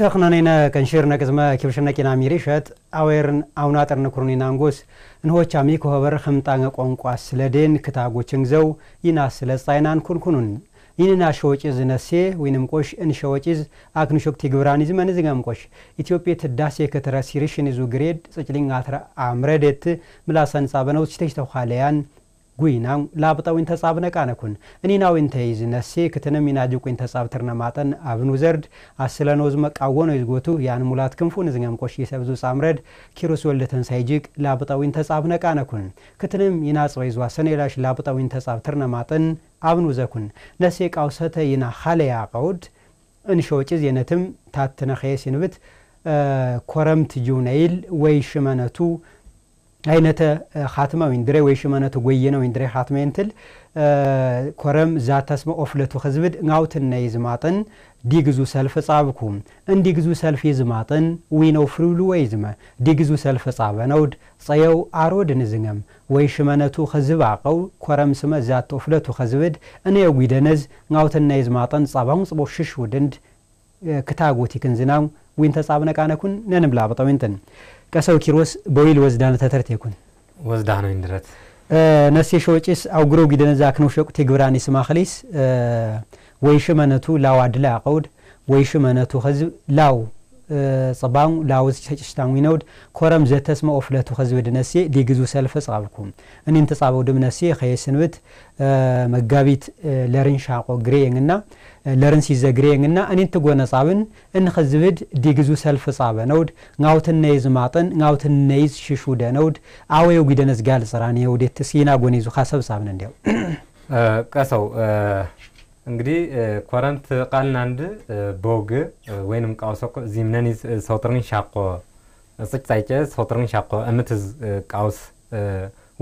ተኽነነነ ከንሽርነ ቅዝመ ኪብሽነ ቂናሚሪ ሸጥ አዌርን አውና ጠርነ ኩርኒና አንጎስ እንሆቻሚ ኮኸበር ከምጣንገ ቋንቋ ስለዴን ክታጎችን ግዘው ይና ስለ ጻይናን ኩንኩኑን ይንና ሸወጪ ዝነሴ ወይንም ቆሽ እንሸወጪዝ አክንሾክቲ ግብራን ይዝመን ዝገም ቆሽ ኢትዮጵያ ትዳሴ ከተረ ሲሪሽን ይዙ ግሬድ ጽጭሊንግ አትረ አምረዴት ምላሰንጻ በነውስችተች ተኋለያን ጉይናም ላብጠዊን ተጻብ ነቃነኩን እኒናዊን ተይዝ ነሴ ክትንም ይናጅቁኝ ተጻብ ትርነ ማጠን አብኑ ዘርድ አስለኖዝ መቃወኖ ይዝጎቱ ያን ሙላት ክንፉ ዝኛም ቆሽ የሰብዙ ጻምረድ ኪሮስ ወልደ ተንሳይ ጅቅ ላብጠዊን ተጻብ ነቃነኩን ክትንም ይናጽወ ይዟ ሰኔላሽ ላብጠዊን ተጻብ ትርነ ማጠን አብኑ ዘኩን ነሴ ቃውሰተ ይና ሀለያ ቀውድ እንሾጭ ዜነትም ኸየ ሲንብት ኮረምት ጁነይል ወይ ሽመነቱ አይነተ ወይ ወይንድሬ ወይ ሽመነተ ወይ ወይንድሬ ካትመ እንትል ኮረም ዛተስመ ኦፍለቱ ህዝብድ ንጋውትነይ ዝማጥን ዲግዙ ሰልፍ ጻብኩ እንዲግዙ ሰልፍ ይዝማጥን ዊነው ፍሪሉ ወይ ዝመ ዲግዙ ሰልፍ ጻበ ነውድ ጸየው አሮድ ንዝገም ወይ ሽመነቱ ህዝብ አቀው ኮረም ስመ ዛተ ኦፍለቱ ህዝብድ እነየ ጉደነዝ ንጋውትነይ ዝማጥን ጻባውን ጽቦ ሽሽ ውድንድ ክታጎቲ ክንዝናው ዊን ተጻብነ ቃነኩን ነንብላ በጣዊንትን ቀሰው ኪሮስ በዊል ወዝዳነ ተተርት የኩን ወዝዳነ ይንድረት ነሴ ሾጪስ አውግሮ ጊደነዛ ክነው ሸቁት የግብራኒ ስማኸሊስ ወይ ሽመነቱ ላው አድላ ያቀውድ ወይ ሽመነቱ ህዝብ ላው ጽባን ላውዝ ተጭሽታን ዊነውድ ኮረም ዘተስመ ኦፍለቱ ህዝብ ድነሴ ሊግዙ ሰልፈ ጻብኩ እኔን ተጻበው ድምነሴ ኸየስንብት መጋቢት ለርንሻቆ ሻቆ ግሬየንና ዘግሬን እና እኔን ትጎነ ትጎነጻብን እንኸዝብድ ዲግዙ ሰልፍ ጻበ ነውድ ነይዝ ŋawትነይ ዝማጥን ŋawትነይዝ ሽሹደ ነውድ አወየው ጊደነዝ ጋል ጽራኔ ውዴት ሲና ጎኔዙ ካሰብ ጻብን እንዲያው ቀሰው እንግዲህ ኮረንት ቃልና አንድ ቦግ ወይንም ቃውሶ ዚምነኒ ሰውትርን ሻቆ ጽጭ ጻይጨ ሰውትርን ሻቆ እምትዝ ቃውስ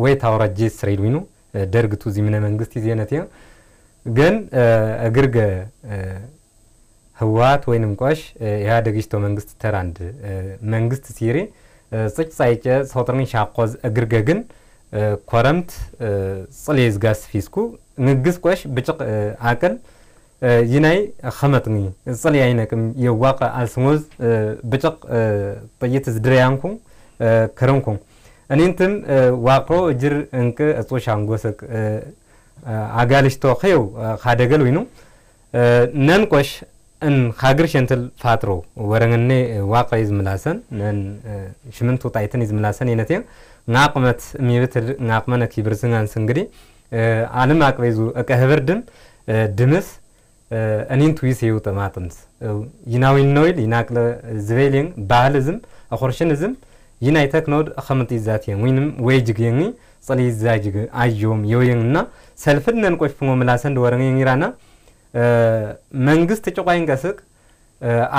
ወይ ታውረጂ ስሬድዊኑ ደርግቱ ዚምነ መንግስት ይዜነት ግን እግርገ ህወሓት ወይንም ቆሽ ኢህአዴግ መንግስት ተራንድ መንግስት ሲሪ ጽጭ ጻይጨ ሰውጥርን ሻኮዝ እግርገ ግን ኮረምት ጽሌዝ ጋስ ፊስኩ ንግስ ቆሽ ብጭቅ አቅል ይናይ ኸመጥኒ ጽልይ አይነቅም የዋቀ አልስሞዝ ብጭቅ ጥይት ዝድረያንኩ ክርንኩ እኔንትም ዋቅሮ እጅር እንቅ እጾ ሻንጎሰቅ አጋልሽ ተኸው ካደገል ወይኑ ነንቆሽ እን ካግር ሸንትል ፋጥሮ ወረንኔ ዋቀ እዩ ዝምላሰን ነን ሽምንት ውጣይትን እዩ ዝምላሰን የነት እየ ŋቅመት ሚብትል ŋቅመነ ኪብርዝናንስ እንግዲ ኣልም እቀ ህብር ድም ድምስ እኒንት ዊስ የው ጥማጥምስ ይናዊን ነውይል ይናቅለ ዝበልየን ባህል ዝም ኣኮርሽን ዝም ይናይ ተክኖድ ይናይተክነውድ ኸምጥ ይዛትየን ወይንም ወይጅግየኒ ጽን የውይን እና ሰልፍን ነንቆች ቆፍሞ ምላሰንድ ወረን የሚራና መንግስት ተጨቋይን ጭቋይን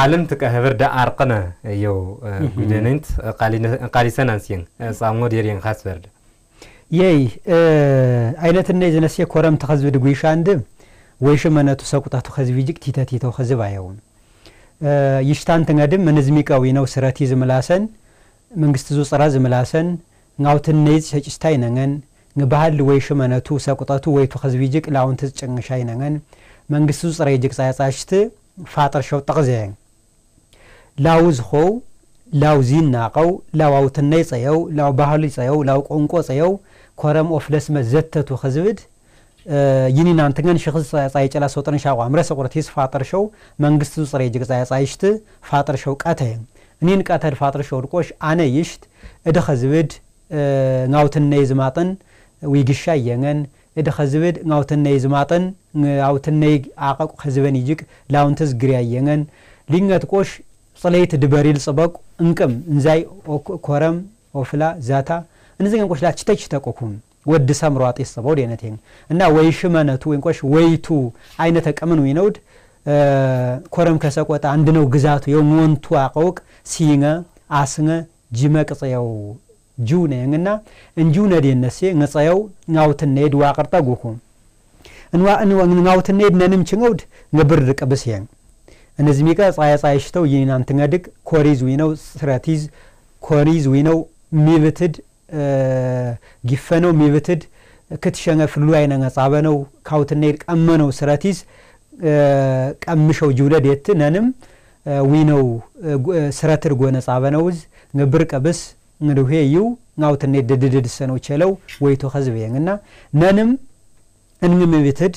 አለም ዓለም ህብር ዳ አርቅነ የው ጉደነንት ቃሊሰን አንስየን ጻሞድ የሪን ካስበርድ የይ አይነት ነይ ዝነስየ ኮረም ከዝቢ ድጉይሻ እንድ ወይ ሽመነቱ ሰቁጣቱ ከዝቢ ጅግ ቲተት ይተው ከዝብ አየውን ይሽታን ትንገድም ምንዝሚ ቀዊ ነው ስረቲ ዝምላሰን መንግስት ዙ ጽራ ዝምላሰን ngáwtən nəyid seçistaynəngən ngəbahal way shəmanatu saquṭatu way tu xəzbijik laawuntəz cəngəşaynəngən መንግስቱ ፅረ ይጅቅ ጻያጻሽት ፋጥር ሸው ጠቕዘየን ላው ዝኸው ላው ዚናቀው ላው ኣውትነይ ፀየው ላው ባህሉ ፀየው ላው ቆንቆ ፀየው ኮረም ኦፍለስ መዘተቱ ክዝብድ ይኒና እንትገን ሽክዝ ጻይ ጨላ ሰውጠን ሻቋ ምረ ሰቁረቲስ ፋጥር ሸው መንግስቱ ፅረ ይጅቅ ጻያጻይሽት ፋጥር ሸው ቀተየ እኒን ቀተድ ፋጥር ሸው ድቆሽ ኣነ ይሽት እደ ከዝብድ ናውትነይ ዝማጥን ዊግሻ የነን እዲ ኸዝብድ ናውትነይ ዝማጥን ናውትነይ ዓቐቁ ኸዝበን ይጅቅ ላውንቲ ዝግርያ የነን ሊንገት ቆሽ ፅለይቲ ድበሪል ፅበቁ እንቅም እንዛይ ኮረም ኦፍላ ዛታ እንዚገን ቆሽ ላ ችተች ተቆኩም ወዲ ሰምሮ አጤስ ፀበው ደነቴ እና ወይ ሽመነቱ ወይ ቆሽ ወይቱ አይነተ ቀምን ይነውድ ኮረም ከሰቆጣ አንድ ነው ግዛቱ የው ሞንቱ አቀውቅ ሲንገ አስንገ ጅመቅጽ የው ጁነየንግና እንጁ ነዴነሴ ንጸየው ŋawትነየድ ዋቅርጠጉኩ ŋawትነየድ ነንም ችŋውድ ንብር ቅብስ የን እነዚህ ሚቀ ጻያ ጻይ ሽተው ይናንት ŋድግ ኮሪዝ ዊነው ስረቲዝ ኮሪዝ ዊነው ሚብትድ ጊፈነው ሚብትድ ክትሸነ ፍሉ አይነ ጻበነው ቀመ ነው ስረቲዝ ቀምሸው ጅውለድ የት ነንም ዊነው ስረትድ ጎነ ጻበነውዝ ንብር ቅብስ እንግዲህ ይው ናውትኔ ድድድድ ሰነው ቸለው ወይቶ ከዝብየንና ነንም እንምብትድ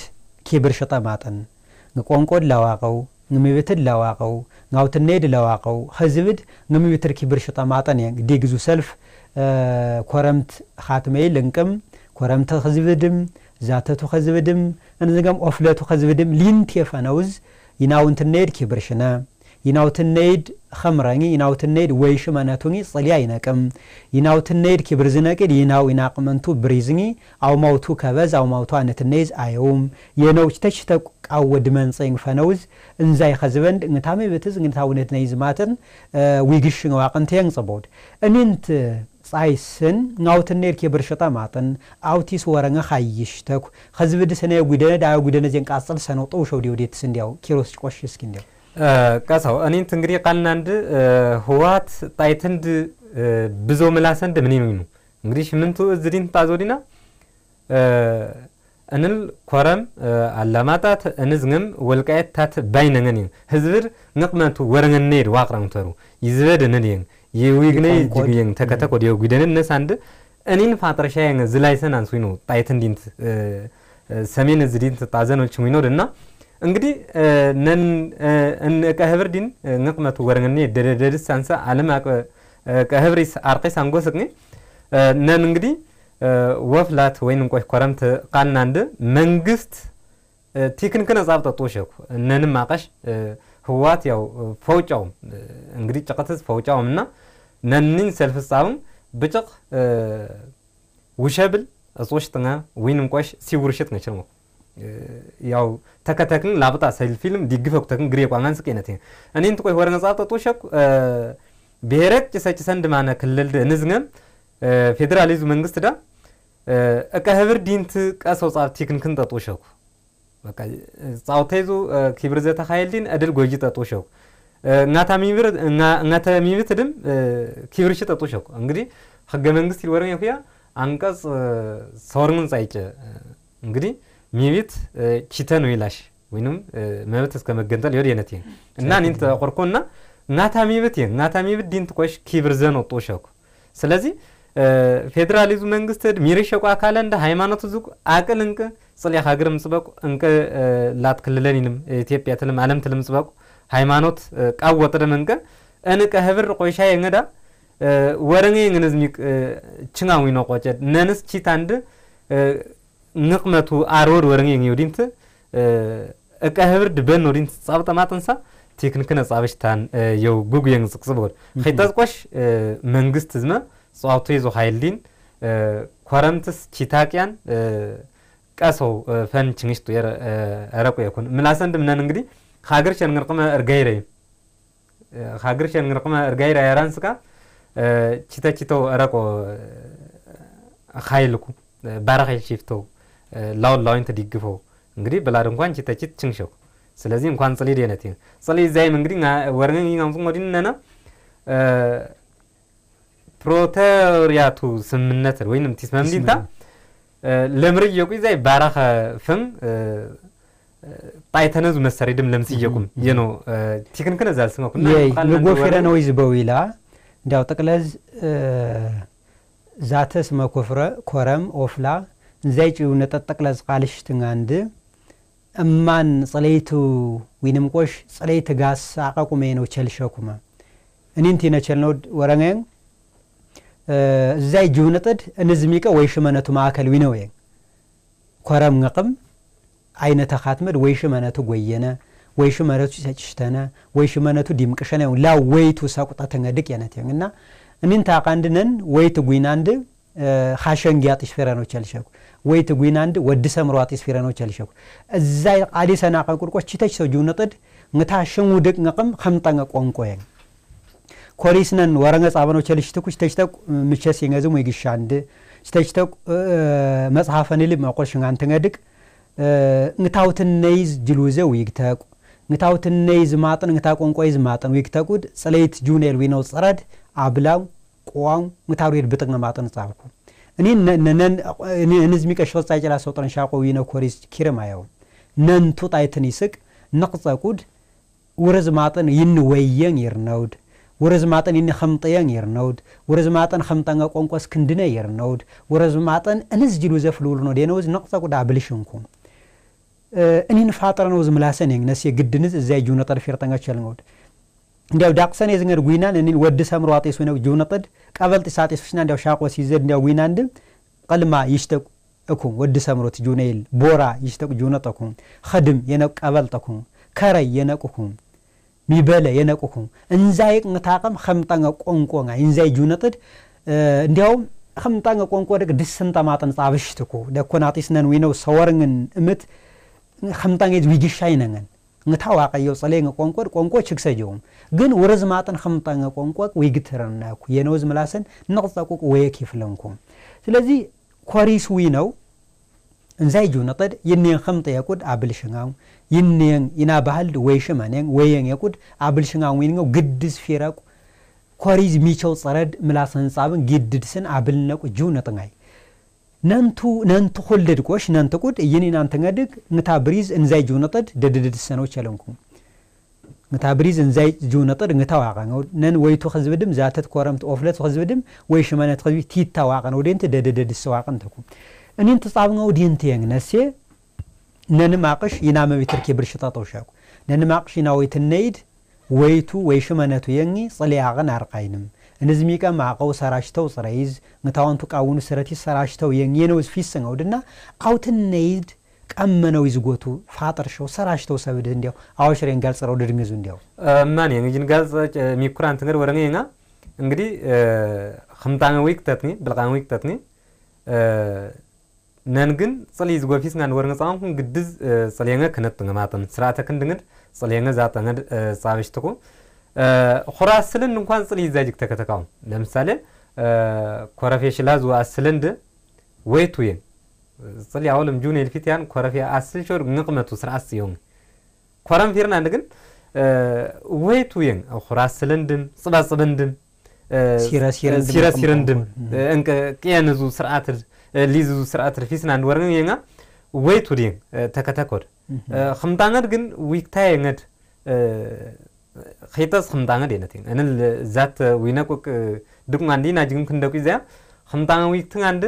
ኬብር ሸጠማጥን ማጠን ንቆንቆድ ለዋቀው ንምብትድ ለዋቀው ናውትኔድ ለዋቀው ከዝብድ ንምብትድ ኬብር ሸጠማጥን እየ ዲ ግዙ ሰልፍ ኮረምት ካትመይ ልንቅም ኮረምተ ከዝብድም ዛተቱ ከዝብድም እንዚገም ኦፍለቱ ህዝብድም ሊንቴፈነውዝ ይናውንትኔድ ኬብርሽነ ይናውትነይድ ኸምረኒ ይናውትነይድ ወይሽመነቱኝ ጽልያ ይነቅም ይናውትነይድ ኪብር ዝነቅል ይናው ይናቅመንቱ ብሪዝኝ አውማውቱ ከበዝ አውማውቱ አንትነይዝ አየውም የነውች ተች ተቃወ ድመንፀኝ ፈነውዝ እንዛይ ኸዝበንድ እንታሜ ብትዝ እንታ ውነት ነይዝ ማትን ዊግሽ ዋቅንቴን ጽቦድ እኔንት ጻይስን ናውትነይድ ኬብር ሽጠ ማጥን አውቲስ ወረነ ኻይሽ ተኩ ኸዝብድ ስነ ጉደነ ዳ ጉደነ ዜንቃጽል ሰነውጠው ሸውዲ ወዴትስ እንዲያው ኪሮስ ቆሽ እስኪ እንዲያው ቀሳው እኔንት እንግዲህ ቃልናንድ ህዋት ጣይትንድ ብዞ ምላሰንድ ምን ይኑ እንግዲህ ሽምንቱ ምንቱ እዝዲን ጣዞዲና እንል ኮረም አላማጣት እንዝግም ወልቃየት ታት ባይነገን እዩ ህዝብር ንቅመቱ ወረገን ነይድ ዋቅራምተሩ ይዝበድ እንል የን ይዊግነ ጅግየን ተከተክ ወዲዮ ጉደን ነስ አንድ እኔን ፋጥረሻ የን ዝላይሰን አንሱ ጣይትንዲንት ጣይት እንዲንት ሰሜን እዝዲንት ጣዘኖች ሚኖር እና እንግዲህ ነን ቀህብርዲን ንቅመቱ ወረንኒ ደደደድስ አንሳ ዓለም አቀ ቀህብሪስ አርቂስ ነን እንግዲህ ወፍላት ወይ ንቆይ ኮረምት ቃልና መንግስት ቲክን ክነ ጻብ ጠጦሸኩ ነንም አቀሽ ህዋት ያው ፈውጫውም እንግዲህ ጨቀትስ ፈውጫውም እና ነንን ሰልፍ ጻብም ብጭቅ ውሸብል እጾሽ ጥና ወይንም ቆሽ ሲውርሽት ነችርሞ ያው ተከተክን ላብጣ ሰል ፊልም ዲግፈኩ ተክን ግሬ ቋማን ስቀነት እኔን ጥቆይ ወረ ነጻ ጠጦ ሸኩ ብሔረቅ ጭሰጭ ሰንድ ማነ ክልል ንዝገም ፌዴራሊዝም መንግስት ዳ እቀ ህብር ዲንት ቀሰው ጻብ ቲክን ክን ጠጦ ሸኩ በቃ ጻው ተይዙ ኪብር ዘ ተኻይልዲን እድል ጎጂ ጠጦ ሸኩ እናታ ሚብር እናታ ሚብት ድም ኪብር ሽ ጠጦ ሸኩ እንግዲህ ህገ መንግስት ይወረኝ ኩያ አንቀጽ ሰወርምን ጻይጨ እንግዲህ ሚቢት ኪተን ይላሽ ወይም መብት እስከ መገንጠል የወደነት እየ እና እኔን ተቆርኮና ናታ ሚብት እየ ናታ ሚብት ዲን ትቆሽ ኪብር ዘን ወጦሸኩ ስለዚህ ፌዴራሊዝም መንግስት ድ ሚሪሸቁ አካለ እንደ ሃይማኖት ዙቁ አቅል እንቅ ጽልያ ሀገር ምጽበቁ እንቅ ላት ክልለኒንም ኢትዮጵያ ትልም ዓለም ትልም ጽበቁ ሃይማኖት ቃወጥድም እንቅ እንቀ ህብር ቆይሻ የንዳ ወረኔ እንዝሚቅ ችናዊ ነው ቆጨድ ነንስ ቺታንድ ንቕመቱ ኣርወድ ወረንግ ዮ ዲንቲ እቀ ህብርድ በኖ ዲንቲ ፃብጠ ማጥንሳ ቴክኒክነ ጻበሽታን የው ጉጉየን ዝቅጽበል ከይተዝቆሽ መንግስት ዝመ ጸዋቶ ይዞ ሃይልዲን ኮረምትስ ቺታቅያን ቀሰው ፈን ችንሽጡ ረቁ የኩን ምላሰን ድምነን እንግዲ ሃገር ሸን ንርቅመ እርጋይረ እዩ ሃገር ሸን ንርቅመ እርጋይረ ያራንስካ ቺተቺቶ ረቆ ሃይልኩ ባረኸይ ሽፍተው ላውን ላዊን ትዲግፎ እንግዲህ በላድ እንኳን ቺተቺት ችንሸው ስለዚህ እንኳን ጽሊ ደነት ጽሊ ዛይም እንግዲህ ወርንግ ይንጋምጹ ወዲን ነና ፕሮተሪያቱ ስምምነት ወይንም ቲስማምዲንታ ለምር የቁይ ዛይ ባራኸ ፍም ጣይተነዙ መሳሪ ድም ለምስ የቁም የኖ ቲክንክነ ዛልስመኩና ንጎፌረ ነው ይዝበው ይላ እንዲያው ጠቅለዝ ዛተስ መኮፍረ ኮረም ኦፍላ እንዘይጭዩ ነጠጠቅለ ዝቃልሽትንጋንድ እማን ጽለይቱ ዊንምቆሽ ጽለይቲ ጋስ ኣቐቁመ ነው ቸልሸኩመ እኒንቲ ነቸልኖ ወረን እዛይ ጅው ነጥድ እንዝሚቀ ወይ ሽመነቱ ማእከል ዊነው እየ ኮረም ንቕም ዓይነተ ኻትምድ ወይ ሽመነቱ ጎየነ ወይ ሽመነቱ ሰጭሽተነ ወይ ሽመነቱ ዲምቅሸነ ላ ወይቱ ሰቁጠ ተንገድቅ የነት የን እና እኒንታ ቃንድነን ወይቲ ጉይናንድ ኻሸንጊያ ጥሽፌረ ቸልሸኩ ወይት ጉናንድ ወዲ ሰምሯት ስፊረኖች አልሸኩ እዛ አዲ ሰና ቁርቆች ቺተች ሰው ጁነጥድ ንታ ሽሙ ድቅ ንቅም ከምጠንቀ ቆንቆ የን ኮሪስነን ወረገ ጻበኖች ልሽትኩ ቺተችተቅ ምቸስ የገዝም ወይ ግሻ አንድ ቺተችተቅ መጽሐፈን ልብ መቆሽ ንአንት ገድቅ ነይዝ ጅልውዘ ውይግተቁ ንታውትነይዝ ማጥን ንታ ቆንቆይዝ ማጥን ውይግተቁድ ጽለይት ጁኔል ዊነው ጽረድ አብላው ቆዋም ንታሩ ብጥቅ ማጥን ጻብኩ ንህዝቢ ቀሾ ጻጭላ ሰውጥረን ሻቆ ዊነ ኮሪስ ኪርማዮ ነንቱ ጣይትን ይስቅ ንቕጸቁድ ውርዝ ማጥን ይን ወየን ይርነውድ ውርዝ ማጥን ይን ከምጥየን ይርነውድ ውርዝ ማጥን ከምጠንገ ቆንቆስ ክንድነ ይርነውድ ውርዝ ማጥን እንዝ ጅሉ ዘፍልውሉ ነው ደነውዝ ንቕጸቁድ አብልሽንኩ እኔን ፋጥረ ነው ዝምላሰን የግነስ ግድንዝ እዚያ ጁነ ፊርጠንቀ ቸልንውድ እንዲያው ዳቅሰን የዝንገድ ጉይናን እኒን ወዲ ሰምሮ አጤስ ነው ጅውነጥድ ቀበልጢ ሳጤስ ፍሽና እንዲያው ሻቆ ሲዘድ እንዲያው ጉይና እንድ ቀልማ ይሽተቁ እኩም ወዲ ሰምሮት ጁነይል ቦራ ይሽተቁ ጁነጠኩም ኸድም የነቁ ቀበልጠኩም ከረይ የነቁኩም ሚበለ የነቁኩም እንዛይ ቅንታቅም ከምጠንገ ቆንቆ እንዛይ ጁነጥድ እንዲያውም ከምጠንገ ቆንቆ ድስን ድስንጠማጠን ጻብሽትኩ ደኮናጢስነን ዊነው ሰወርንግን እምት ዝ ዊግሻ ይነንገን ngታዋቀዮ ጸለይ ቆንቆድ ቆንቆ ችግሰጆም ግን ውርዝ ማጥን ከምጠ ቆንቆቅ ወይግትረናኩ የነውዝ ምላስን ንቕፀቁቅ ወየክ ይፍለንኩም ስለዚ ኮሪስ ዊ ነው እንዛይጁ ነጠድ ይንየን ከምጠ የቁድ አብልሽናው ይንየን ኢና ባህልድ ወይ ወየን የቁድ አብልሽናው ይንገው ግድስ ፊረቁ ኮሪዝ ሚቸው ጸረድ ምላስ ህንጻብን ግድድስን አብልነቁ ጁ ነጥናይ ነንቱ ነንቱ ሆልድ ቆሽ ነንተ ቁድ ይኔ ናንተ ገድግ ንታ ብሪዝ እንዛይ ጁ ነጠድ ደድድድ ሰኖች ያለንኩ ንታ ብሪዝ እንዛይ ጁ ነጠድ ንታ ዋቀ ነው ነን ወይቱ ህዝብ ዛተት ኮረምት ኦፍለት ህዝብ ወይ ሽመነት ህዝብ ቲታ ዋቀ ነው ደንተ ደድድድ ሰዋቀ እንተኩ እኔን ተጻብነው ዲንት የንግነሴ ነንም አቅሽ ይናመ ቢትርክ ብርሽታ ሻኩ ነንም አቅሽ ይና ወይ ትነይድ ወይቱ ወይ ሽመነቱ የኒ ጽሊያቀን አርቃይንም እነዝሚቀ ማዕቀው ሰራሽተው ፅረይዝ ንታወንቱ ቃውኑ ስረቲ ሰራሽተው የነውዝ ፊስነውድና አውትነይድ ቀመነው ይዝጎቱ ፋጥርሸው ሰራሽተው ሰብድህ እንዲያው አወሽሬን ጋር ጽረው ድድንግዙ እንዲያው ማን የንግጅን ጋር ሚኩራን ትንር ወረኔ ና እንግዲህ ከምጣን ዊክ ተትኒ ብልቃን ዊክ ተትኒ ነን ግን ጽልይ ዝጎፊስ ናን ወርነ ጻንኩን ግድዝ ጽልየንገ ክነጥንገ ማጥን ስርዓተ ክንድንግድ ጽልየንገ ዛጠንገድ ጻብሽትኩ ሁራስልን እንኳን ጽል ይዛጅክ ተከተካውን ለምሳሌ ኮረፌ ሽላዝ ወአስልንድ ወይቱ የን ጽል ያውልም ጁን ኤልፊትያን ኮረፌ አስል ሾር ንቅመቱ ስርዓት ሲዮን ኮረም ፊርና አንድ ግን ወይቱ የን ሁራስልንድም ጽባጽብንድም ሲረሲርንድም እንቀ ቅየንዙ ስርዓት ሊዝዙ ስርዓት ፊስና አንድ ወርን የንጋ ወይቱ የን ተከተኮድ ከምታንገድ ግን ዊክታየ ነድ ከይጠስ ከምጣንገ ደነቴን እነ ዛት ዊነቆቅ ድቁ ናጅግም ክንደቁ ዚያ ከምጣንገ ዊክትን አንድ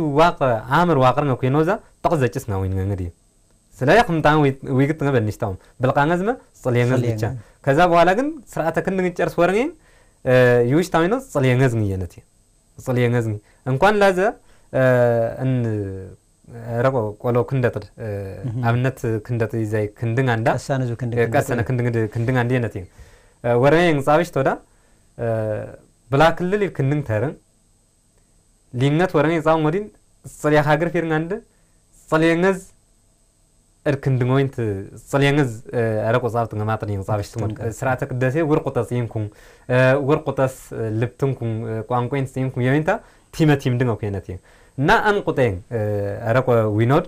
ዙ ዋቅ አምር ዋቅርንገ ኮይኖዛ ጠቅ ዘጭስ ና ወይንገ እንግዲህ ስለዚ ከምጣንገ ዊግትንገ በንሽታውም ብልቃንገ ዝመ ጽልየንገዝ ብቻ ከዛ በኋላ ግን ስርዓተ ክንድንግ ጨርስ ወርንኝ ይውሽታዊ ነው ጽልየንገዝኝ የነቴ ጽልየንገዝኝ እንኳን ላዘ ረቆ ቆሎ ክንደጥድ ኣብነት ክንደጥ ዛይ ክንድንጋንዳ ቀሰነ ክንድንጋንዲ ነት እዩ ወረሜ ንጻብሽ ቶዳ ብላ ክልል ኢል ክንድን ተርን ሊነት ወረሜ ጻም ወዲን ጽልያ ሃገር ፊርንጋንድ ጽልየንገዝ እድ ክንድን ክንድንጎይንት ጽልየንገዝ ረቆ ጻብት ገማጥን ንጻብሽ ትሞድ ስርዓተ ቅደሴ ውርቁጠስ ይንኩም ውርቁጠስ ልብትንኩም ቋንቋይንት ይንኩም የወይንታ ቲመቲም ድንገ ኩነት እዩ ናኣን ቁጠየን ረቆ ዊኖድ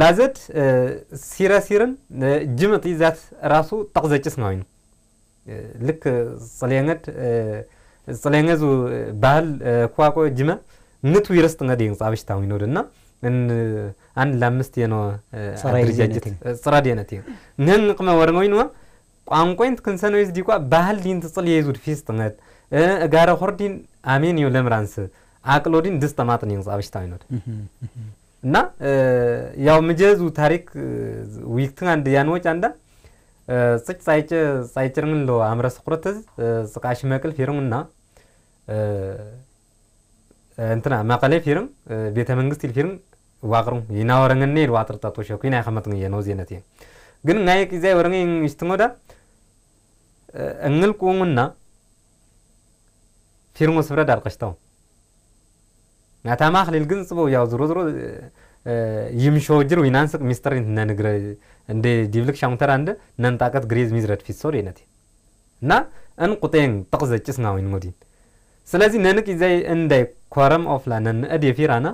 ላዘድ ሲረሲርን ጅምጥ ይዛት ራሱ ጠቕዘጭስ ማዊኑ ልክ ፅልየንገድ ፅልየንገዙ ባህል ክዋቆ ጅመ ንት ዊረስ ጥንገድ የን ፃብሽታ ዊኖድ እና አንድ ለአምስት የኖ አደረጃጀት ፅራድ የነት እየ ንህን ንቕመ ወርንገ ዊንዋ ቋንቋይን ትክንሰነ ወይስ ዲቋ ባህል ዲን ትፅልየ ይዙድ ፊስ ጥንገድ እጋረ ኮርዲን ኣሜን እዩ ለምራንስ አቅሎዲን ድስተማጥን ይንጻ በሽታ ይኖድ እና ያው ምጀዙ ታሪክ ዊክትን አንድ ያንወጭ አንዳ ጽጭ ጻይጭ ሳይጭርን ሎ አምረስ ቁርተዝ ጽቃሽ መቅል ፊርምና እንትና መቀለ ፊርም ቤተ መንግስት ፊርም ዋቅሩ ይናወረንgne ይዋጥርታቶ ሸኩ ይና ነው የነው ዜነት ግን ናይ ጊዜ ወረን ይስትሞዳ እንልቁና ፊርሙ ስብረድ አልቀሽታው ናታ ማክሊል ግን ፅቡቅ ያው ዝሮ ዝሮ ይምሾ ጅር ዊናንስቅ ሚስተር ነንግረ እንደ ዲብልክ ሻሙተራ እንደ ነንጣቀት ግሬዝ ሚዝረድ ፊት ሶር የነት እና እንቁጤን ጥቅ ዘጭስ ና ወይን ሞዲን ስለዚህ ነንቅ ዘይ እንዳይ ኮረም ኦፍላ ነንእድ የፊራና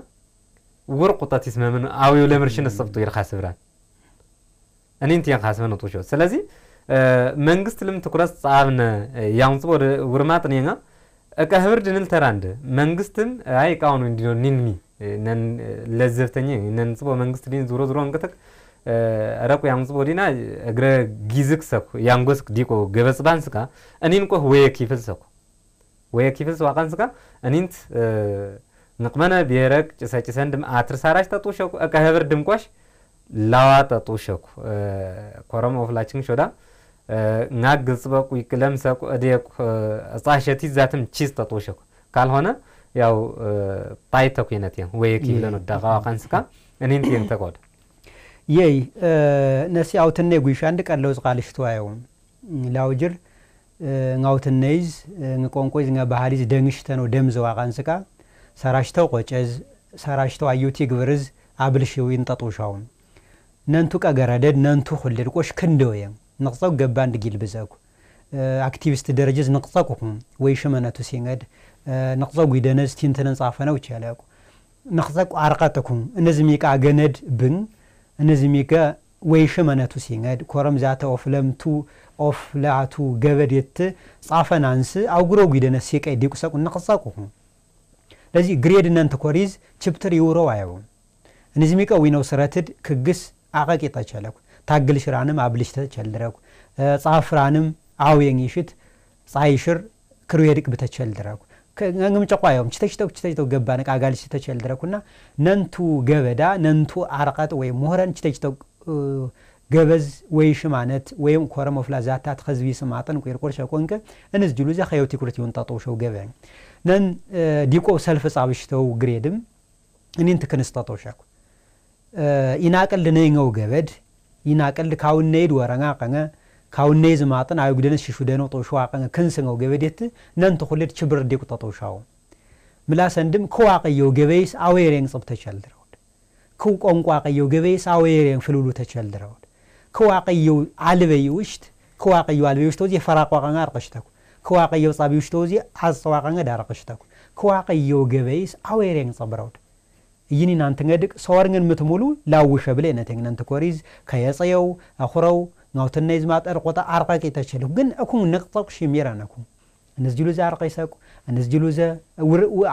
ውር ቁጠት ይስመምን ኣብዩ ለምርሽን ሰብቶ ይርካ ስብራን እኔን ቲያን ካስመን ወጥሾ ስለዚህ መንግስት ልም ትኩረት ጻብነ ያንጽ ወደ ውርማጥ ነኛ እቀ ህብር ድንል ተራንድ መንግስትም አይ ቃውን እንዲዶ ኒንኒ ነን ለዘብተኝ ነን ጽቦ መንግስት ዲን ዙሮ ዙሮ እንከተክ ረቁ ያም ጽቦ ዲና እግረ ጊዝክ ሰኩ ያንጎስክ ዲቆ ገበጽባን ስካ እኒን ቆህ ወየ ኪፍል ሰኩ ወየ ኪፍል ስዋቃን ስካ እኒንት ንቅመነ ብሔረቅ ጭሰጭሰን ድም አትርሳራሽ ተጡሸኩ እቀ ህብር ድምቆሽ ላዋ ተጡ ሸኩ ኮረም ኦፍላችን ሾዳ ናግዝ ፅበቁ ይቅለምሰቁ እደየቁ ፃሸቲ ዛትም ቺዝ ተጦሸኩ ካልሆነ ያው ታይ ተኩነት እየ ወይ ይብለኖ ዳቃዋ ኸንስካ እኔን ትየን ተቆድ የይ ነሲ ኣውትነይ ጉይሻ እንዲ ቀለው ዝቃልሽ ትዋየው ላውጅር ንኣውትነይዝ ንቆንቆይዝ ንባህሊዝ ደንሽተ ነው ደም ዘዋ ቃንስካ ሰራሽተው ቆጨዝ ሰራሽተው ኣዩቲ ግብርዝ ኣብልሽዊ እንጠጡሻውን ነንቱ ቀገረደድ ነንቱ ኩልድ ቆሽ ክንደው እየም ንቕፀው ገባ ንድጊል ብዘኩ ኣክቲቪስት ደረጀዝ ንቕፀኩኹም ወይ ሽመነቱ ሲንገድ ንቕፀ ጉደነዝ ቲንትነንፃፈነው ይችለቁ ንቕፀቁ ኣርቀተኩም እነዚ ሚቃ ገነድ ብን እነዚ ሚቀ ወይ ሽመነቱ ሲንገድ ኮረምዛተ ኦፍ ለምቱ ኦፍ ላቱ ገበዴት ፃፈናንስ ኣብ ጉሮ ጉደነዝ ሲቀይ ዲቁሰቁ ንቕፀኩኹም ለዚ ግሬድ ነንተ ኮሪዝ ችፕትር ይውረው ኣየቡ ንዝሚቀ ዊነው ስረትድ ክግስ ኣቐቂጠ ቸለኩ ታግል ሽራንም አብልሽተ ቸልድረኩ ጻፍ ፍራንም አውየኝ ይሽት ጻይ ሽር ክሩ የድቅ ብተቸልድረኩ ከእንግም ጨቋዮም ችተሽተው ችተሽተው ገባ ነቃ አጋልሽ ተቸልድረኩና ነንቱ ገበዳ ነንቱ አርቀጥ ወይ ሞህረን ችተሽተው ገበዝ ወይ ሽማነት ወይም ኮረም ወፍላ ዛታት ከዝቢ ስማጥን ቁርቁር ሸቆንከ እንዝ ጅሉ ዛ ኸየውቲ ኩርት ይሁን ጣጦው ሸው ገበ ነን ዲቆ ሰልፍ ጻብሽተው ግሬድም እኔን ትክንስ ጣጦው ሻኩ ኢናቅል ልነይገው ገበድ ይናቀል ካውነ ይድ ወረንጋ ቀንገ ካውነይ ዝማጥን አብ ግደንስ ሽሹደኖ ጦሽዋ ቀንገ ክንስንገው ገበዴት ነንተ ሁለት ችብር ዴቁ ተጦሻው ምላሰንድም ክዋቀየው ገበይስ አወይሬን ጽብ ተቸልድረውድ ክው ገበይስ አወይሬን ፍልሉ ተቸልድረውድ ክዋቀየው አልበይ ውሽት ክዋቀየው አልበይ ውሽት ወዚ ፈራቋ ቀንገ አርቀሽተኩ ክዋቀየው ጻቢ ውሽት ወዚ አጽዋ ቀንገ ዳርቀሽተኩ ክዋቀየው ገበይስ አወይሬን ጽብረውድ ይህን እናንተ አንትንገድቅ ሰዋርንግን ምትሙሉ ላውሸ ብለ ነተግነን ኮሪዝ ከየፀየው አኹረው ናውትና ይዝማጠር ቆጣ አርቃቂ ተችሉ ግን እኩም ነቅጠቅ ሽሜራ ነኩ እነዚ ዘ አርቀ ይሰቁ እነዚ ዘ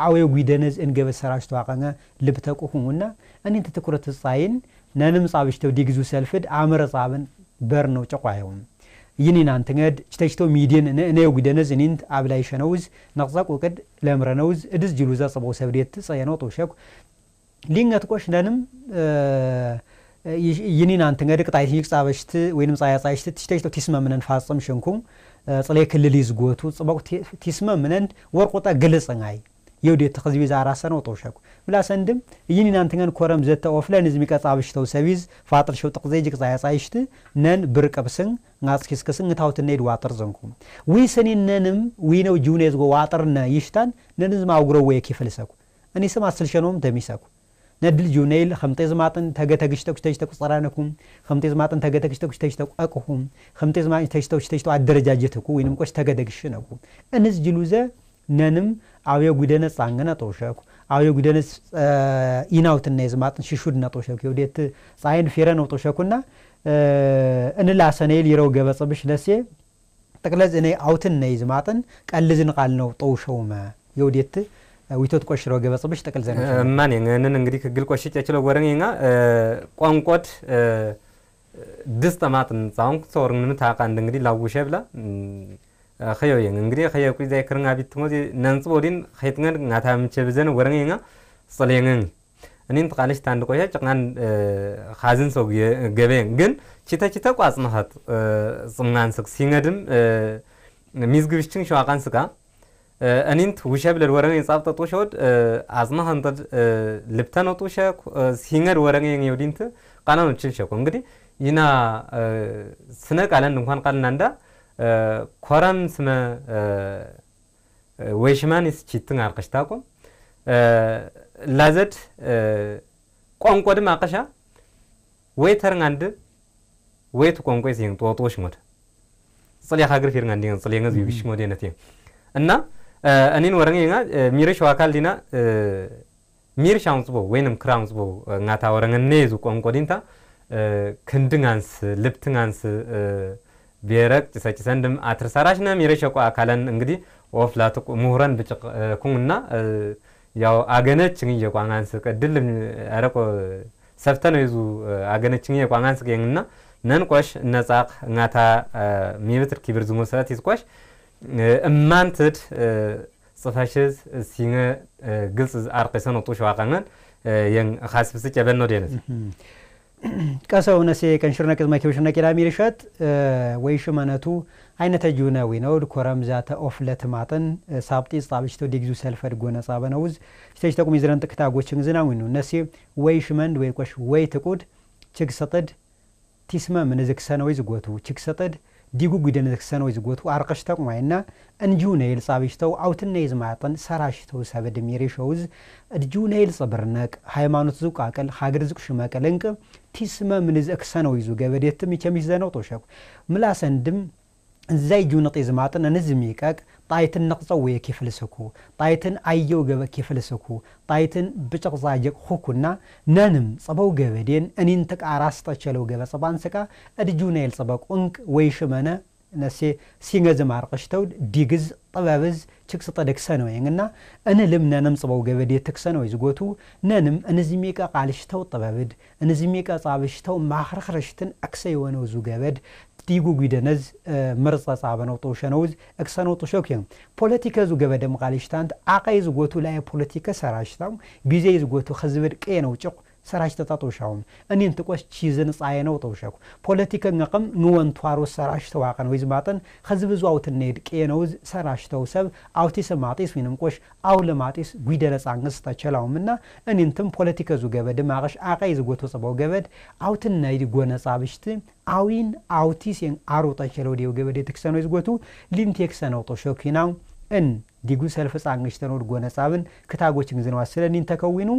ዓወየ ጉደነዝ እንገበ ሰራሽ ተዋቀነ ልብ ተቁኹምና እኒንቲ ትኩረት ጻይን ነንም ጻብሽተው ዲግዙ ሰልፍድ አምረ ጻብን በር ነው ጨቋየውም ይህንን አንትንገድ ችተችቶ ሚድን ነየ ጉደነዝ እኒንት አብላይ ሸነውዝ ነቅጸቅ ቅድ ለምረነውዝ እድዝ ጅሉ ዘ ጽቦ ሰብዴት ጸየነው ጦሸኩ ሊንገት ቆሽ ነንም ይኒን አንትንገ ገድቅ ጣይት ይቅጻበሽት ወይንም ጻያ ጻይሽት ትሽተሽቶ ቲስመምነን ፋጽም ሽንኩ ጽሌ ክልል ይዝጎቱ ጽበቁ ቲስመምነን ወርቁጠ ግልጽንይ የውዴት ህዝቢ ዛራሰነ ወጦሸኩ ምላሰንድም ይኒን ገን ኮረም ዘተ ኦፍለን ዝሚ ቀጻብሽተው ሰቢዝ ፋጥር ሽው ጥቅዘይ ጅቅ ጻያ ጻይሽት ነን ብርቅብስን ንጋጽኪስክስን ንታውት ነይድ ዋጥር ዘንኩ ዊ ሰኔን ነንም ዊ ነው ጅውኔ ዝጎ ዋጥርነ ይሽታን ነንዝም አውግረው ወይ ኪፍልሰኩ እኔ ስም አስልሸኖም ደሚሰኩ ነድል ጁነይል ከምተ ዝማጥን ተገተግሽተኩሽ ተሽተኩ ፀራነኩም ከምተ ዝማጥን ተገተግሽተኩሽ ተሽተኩ አቅሁም ከምተ ዝማጥን ተሽተ ተሽተኩ አደረጃጀትኩ ወይንም ቆሽ ተገደግሽ ነኩ እንስ ጅሉዘ ነንም አብየ ጉደነ ጻንገነ ጦሸኩ አብየ ጉደነ ኢናውትና የዝማጥን ሽሹድ ነጦሸኩ የውዴት ፀሐይን ፌረ ነው ጦሸኩና እንላሰነይል ይረው ገበጽብሽ ለሴ ጠቅለዝ እነይ አውትን ነይ ዝማጥን ቀልዝን ቃል ነው ጠውሸውመ የውዴት ዊቶት ቆሽሮ ገበጽብሽ ጥቅል ዘነ ማን ንን እንግዲህ ክግል ቆሽጭ ያችለው ወረኔና ቋንቋት ድስ ተማጥን ጻውን ታቃ እንድ እንግዲህ ላውሸ ብላ ኸዮ የን እንግዲህ ኸዮ ኩይ ዘይ ክርንጋ ቢት ሞዚ ዲን ቦዲን ናታ ምቸ ብዘን ወረኔና ጸለየን እኔን ጥቃለሽ ታንድ ቆሻ ጭቃን ኻዝን ሰው ገበየን ግን ቺተ ቺተ ቋጽ መኸት ጽምናን ስክ ሲነድም ሚዝግብሽችን ሸዋቃን ስቃ እኒንት ውሸብ ለወረን የጻብጠ ጡሸወድ አጽና ሀንተድ ልብተነ ጡሸ ሲንገድ ወረን የውዲንት ቃና ነው ችልሸኮ እንግዲህ ይና ስነ ቃለን እንኳን ቃልና እንዳ ኮረም ስመ ወይሽማን ስቺትን አርቀሽታቆም ላዘድ ቆንቆድም አቀሻ ወይ ተርን አንድ ወይ ትቆንቆይ ሲን ጦጦሽ ሞድ ጽሊያ ሀገር ፊርንጋ አንድ ጽሊያ ገዝ ቢሽ ሞድ ሞዴነት እና Eh, anin warang nga eh, mire shwakal dina eh, mir shansbo wenam kransbo ngata warang ne zu kon kodinta kendingans liptingans ቢረቅ ጭሰጭ ሰንድም አትር ሰራሽ ነ ሚረሸቆ አካለን እንግዲህ ወፍላት ምሁረን ብጭቅ ኩምና ያው አገነችን የቋንጋንስ ቀድል አረቆ ሰፍተ ነው ይዙ አገነችን የቋንጋንስ ገኝና ነን ቆሽ ነጻቅ እናታ ሚብትር ኪብር ዝሞ ሰት ይዝቆሽ እማንትድ ጽፈሽዝ ሲነ ግልፅ ኣርቂሰን ጡ ሸዋቀንን የን ካስብስጭ የበኖ ደነት ቀሰው ነሴ ከንሽርነ ቅድመ ኪብሽነ ቄዳሚ ርሸት ወይ ሽመነቱ አይነተ ጁነ ዊነውድ ኮረም ዛተ ኦፍለት ማጥን ሳብጢ ጻብሽቶ ዲግዙ ሰልፈድ ጎነ ጻበነውዝ ሽተሽ ተቁም ይዝረን ጥቅታ ጎችን ዝና ዊኑ ነሴ ወይ ሽመንድ ወይ ቆሽ ወይ ትቁድ ችግ ሰጥድ ቲስመ ምንዝክሰነዊ ዝጎቱ ችግ ሰጥድ ዲጉ ዲጉጉ ወይ ዝጎቱ አርቀሽ ተቁማይና እንጂው ነይል ጻብሽተው ነይ ይዝማጥን ሰራሽተው ሰበድ ሚሪሸውዝ እድጂው ነይል ጽብርነቅ ሃይማኖት ዝቋቀል ሃገር ዝቁሽ መቀለንቅ ቲስመ ምንዝ እክሰነው ወይ ገበዴትም ይቸምሽ ዘነው ጦሸኩ ምላሰንድም እዛይ ጁ ነጥ ይዝማጥን ጣይትን ነቕፀውየ ከይፈለሰኩ ጣይትን ኣየው ገበ ከይፈለሰኩ ጣይትን ብጭቕዛ ኩኩና ነንም ፀበው ገበዴን እኒን ተቃ ራስተቸለው ገበ ፀባን ስቃ እድጁ ናይል ፀበቅ ቁንቅ ወይ ሽመነ ነሴ ሲገዝ ማርቅሽተው ዲግዝ ጥበብዝ ችክስ ጠደክሰነው የንና እንልም ነንም ጽበው ገበዴ ወይ ዝጎቱ ነንም እንዝሚቀ ቃልሽተው ጥበብድ እንዝሚቀ ጻብሽተው ማኽረኽረሽትን አክሰ የሆነው ዙ ገበድ ዲጉ ጉደነዝ መርፀፃበኖ ጦሸነውዝ እክሰኖ ጦሸክዮም ፖለቲከ ዝገበ ደምቃልሽታንት አቀይ ዝጎቱ ላይ ፖለቲከ ሰራሽታ ቢዘይ ዝጎቱ ነው ቀየነውጭቁ ሰራሽ ተጣጦሻውም እኔን ትቆስ ቺዝን ጻየ ነው ተውሸኩ ፖለቲከኛቅም ንወን ቷሮ ሰራሽ ተዋቀን ወይ ዝማጠን ከዚ ብዙ አውት ነድ ቄ ነው ሰራሽ ተውሰብ አውቲ ሰማጤስ ወይንም ቆሽ አው ለማጤስ ጉይደረጻ አንግስ ተቸላውምና እኔንትም ዙ ገበድ ማቀሽ አቃይ ዝጎቶ ጸባው ገበድ አውት ነድ ጎነጻ ብሽት አዊን አውቲስ የን አሮ ተቸለው ዲው ገበድ የትክሰነው ይዝጎቱ ሊንቴክሰነው ተሸኪናው እን ዲጉ ሰልፍ ጻንግሽ ተኖድ ጎነጻብን ክታጎችን ግዝነው ስለኒን ተከዊኑ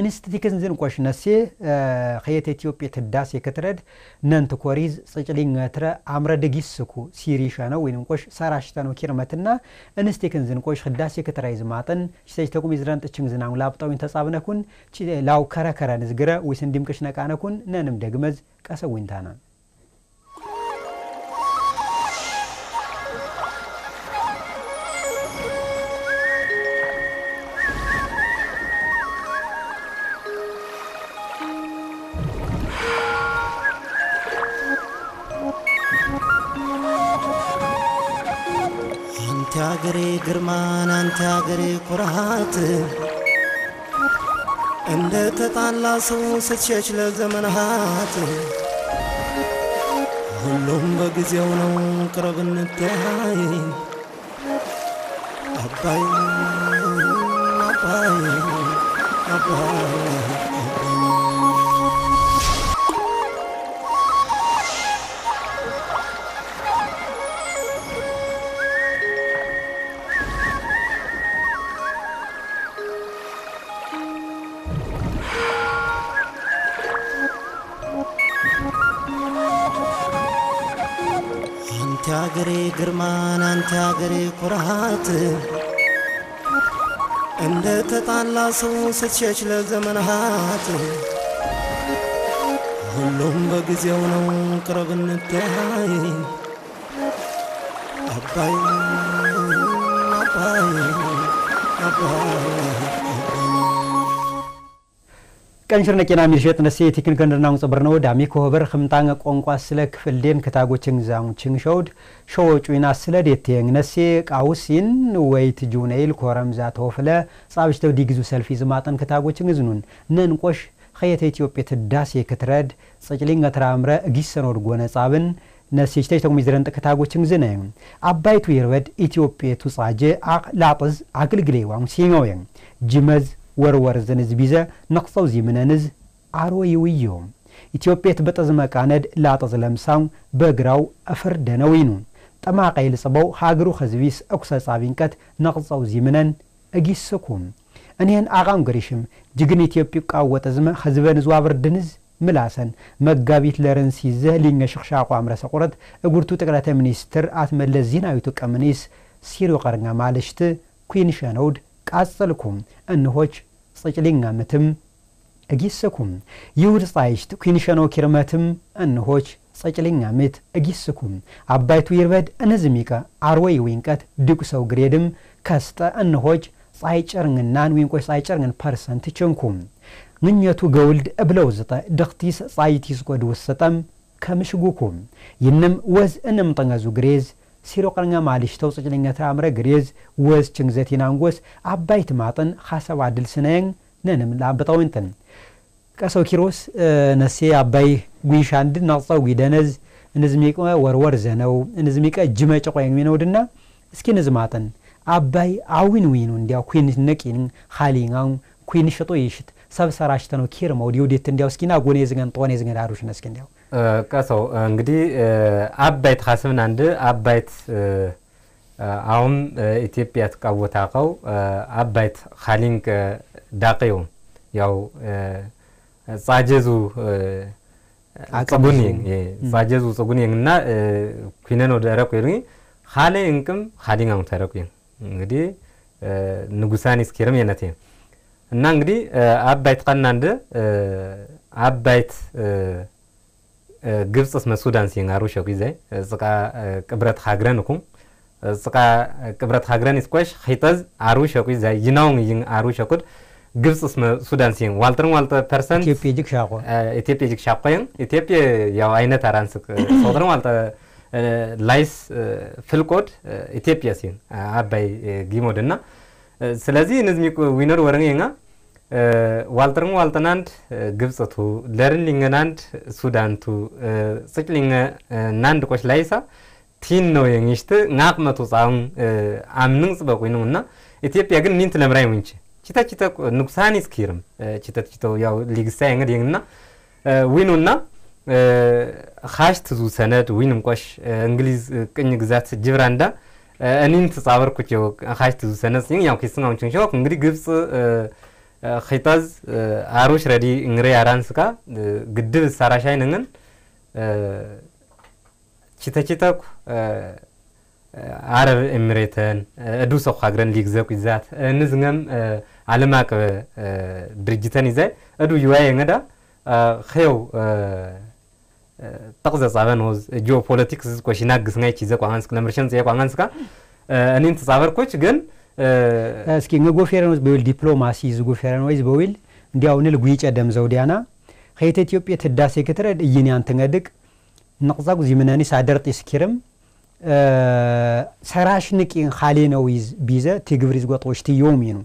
እንስትቲ ክንዝን ነሴ ከየት ኢትዮጵያ ትዳስ የክትረድ ነንት ኮሪዝ ጽጭሊኝ ትረ አምረ ድጊስኩ ሲሪሻ ነው ወይንም ቆሽ ሰራሽተ ነው ኪርመትና እንስቲ ክንዝን ቆሽ ህዳስ የክትራይዝ ይዝማጥን ሽተች ተቁም ይዝረን ጥችኝ ዝናው ላብጣውን ተጻብነኩን ላው ከረከረ ንዝግረ ወይስ እንዲምቅሽ ነቃነኩን ነንም ደግመዝ ቀሰውንታና አገሬ ግርማን አንተ አገሬ ኩራት እንደ ተጣላ ሰው ስትሸሽ ለዘመናት ሁሉም በጊዜው ነው ቅረብ አባይ አባይ አባይ ሀገሬ ግርማን አንተ ሀገሬ ኩራት እንደ ተጣላ ሰው ስትሸሽ ለዘመናት ሁሉም በጊዜው ነው ቅረብ እንተያይ አባይ አባይ አባይ ቀንሽር ነቄና ሚል ነሴ የቴክን ገንድና ሙጽብር ነው ዳሚ ኮህበር ህምጣን ቆንቋ ስለ ክፍልዴን ክታጎችን ዛሙችን ሸውድ ሸወ ጩና ስለ ዴቴን ነሴ ቃውሲን ወይት ጁነይል ኮረምዛ ተወፍለ ጻብሽተው ዲግዙ ሰልፊ ዝማጠን ክታጎችን ዝኑን ነንቆሽ ከየተ ኢትዮጵያ ትዳሴ ክትረድ ጸጭሊን ገትራምረ ጊሰኖድ እጊሰኖድ ጎነጻብን ነሴችተች ተቁሚ ዝረን ጥቅታጎችን ዝነ አባይቱ ይርበድ ኢትዮጵያ ቱጻጀ ላጥዝ አግልግሌ ዋሙ ሲኛው ጅመዝ ወርወር ዝንዝ ቢዘ ነኽፀው ዚምነንዝ ኣርወ ይውዮም ኢትዮጵየት በጠዝመ ቃነድ ላጠዝ ለምሳም በግራው ኣፈር ኢኑ ጠማቀይ ልጽበው ሃገሩ ኸዝቢስ እኩሰ ጻቢንቀት ነቕፀው ዚምነን እጊስኩም እኔን ኣቓም ገሪሽም ጅግን ኢትዮጵዩ ቃወጠ ዝመ ኸዝበን ዝዋብር ድንዝ ምላሰን መጋቢት ለረንሲ ዘህሊኘ ሽኽሻቋ ምረሰ ቁረት እጉርቱ ጠቅላተ ሚኒስትር ኣትመለስ ዜናዊቱ ቀምኒስ ሲሩ ቐርኛ ማልሽቲ ኩንሸነውድ ቃጽልኩም እንሆች ጽጭሊንጋምትም እጊስኩም ይሁድ ጻይሽት ኩንሸኖ ኪርመትም እንሆች ጸጭልኛምት እጊስኩም አባይቱ ይርበድ እንዝሚቀ አርወይ ዊንቀት ድቁሰው ግሬድም ከስጠ እንሆች ጻይ ጨርንናን ዊንቆች ጻይ ጨርንን ፐርሰንት ችንኩም ንኘቱ ገውልድ እብለው ዝጠ ድኽቲስ ጻይቲስ ጐድ ውስጠም ከምሽጉኩም ይንም ወዝ እንም ጠንገዙ ግሬዝ ሲሮቀልኛ ማልሽ ተውፅጭልኛ ተኣምረ ግሬዝ ወዝ ችንግዘት ይናንጎስ ኣባይት ማጥን ሓሰብ አድል ስነየን ነንም ለኣንበጣውንትን ቀሰው ኪሮስ ነሴ ኣባይ ጉንሻንድን ናቕፃው ጉደነዝ እንዝሚቀ ወርወር ዘነው እንዝሚቀ ጅመ ጨቆየን ሚነው ድና እስኪ ንዝማጥን አባይ አዊን ዊኑ እንዲያ ኩን ነቂን ሓሊንጋ ኩን ሸጦ ይሽት ሰብሰራሽተ ነው ኪር መውድ ይውዴት እንዲያው እስኪና ጎኔ ዝገን ጦኔ ዝገን ዳሩሽ ነስኪ እንዲያው ቀሰው እንግዲህ ኣባይት ካስብን ኣንዲ ኣባይት አሁን ኢትዮጵያ ትቃወታኸው ኣባይት ካሊንቅ ዳቀዩ ያው ፃጀዙ ፅጉን ፃጀዙ ፅጉን የን እና ኩነን ወደረ ኮይኑ ካለይ እንቅም ካሊንጋም ተረኩ የን እንግዲህ ንጉሳን ስኪርም የነት እየ እና እንግዲህ ኣባይት ቀናንድ እንዲ ኣባይት ግብፅ ስመ ሱዳን ሲንጋሩ ሸኩ ዘ ፅቃ ቅብረት ሃግረን ኩም ፅቃ ቅብረት ሃግረን ስኮሽ ሒጠዝ ኣሩ ሸኩ ዘ ይናውን ይን ኣሩ ሸኩድ ግብፅ ስመ ሱዳን ሲን ዋልጥርን ዋልተ ፐርሰንት ኢትዮጵያ ጅግ ሻቆ ዮን ኢትዮጵያ ያው ዓይነት ኣራንስ ሰውጥርን ዋልተ ላይስ ፍልቆድ ኢትዮጵያ ሲን ኣባይ ጊሞድ እና ስለዚ ንዝሚ ዊነር ወረን የና ዋልጥርሞ ዋልጥናንድ ግብፅቱ ለርሊንገናንድ ሱዳንቱ ጽቅሊንገ ናንድ ቆሽ ላይሳ ቲን ነው የኝሽት ናቅ መቶ ጻውን አምንን ጽበቁኝ ነው እና ኢትዮጵያ ግን ኒንት ለምራይ ውንች ቺተ ቺተ ንጉሳኒ ስኪርም ቺተ ቺተ ያው ሊግሳይ እንግዲህ እና ዊኑና ኻሽ ትዙ ሰነድ ዊንም ቆሽ እንግሊዝ ቅኝ ግዛት ጅብራንዳ እኒንት ተጻበርኩት ኻሽ ትዙ ሰነድ ያው ኬስናውን ችንሸወክ እንግዲህ ግብፅ ኺጣዝ ኣሩሽ ረዲ እንግሬ ኣራንስካ ግድብ ሳራሻይ ንግን ቺተቺተኩ ዓረብ ኤምሬተን እዱስ ኣኹ ሃገረን ሊግዘኩ ይዛት ንዝገም ዓለም አቀፍ ድርጅተን ይዛይ እዱ ዩዋየ እንገዳ ኸየው ጠቕዘ ጻበን ሆዝ ጂኦፖለቲክስ ዝቆሽናግስ ናይ ቺዘ ቋንስክ ለምርሸን ዘየ ቋንስካ እኔን ተጻበርኮች ግን እስኪ ንጎፌረኖዝ ብብል ዲፕሎማሲ ዝጎፌረኖዝ ብብል እንዲያው ንል ጉይጨ ደም ዘውዲያና ከይተ ኢትዮጵያ ትዳሴ ክትረድ እይንያን ትንገድቅ ንቕዛጉ ዚምነኒ ሳደርጥ ስኪርም ሰራሽ ንቂ ንቂን ካሌነዊ ቢዘ ቲግብሪ ዝጎጥዎሽ ትዮም ይኑ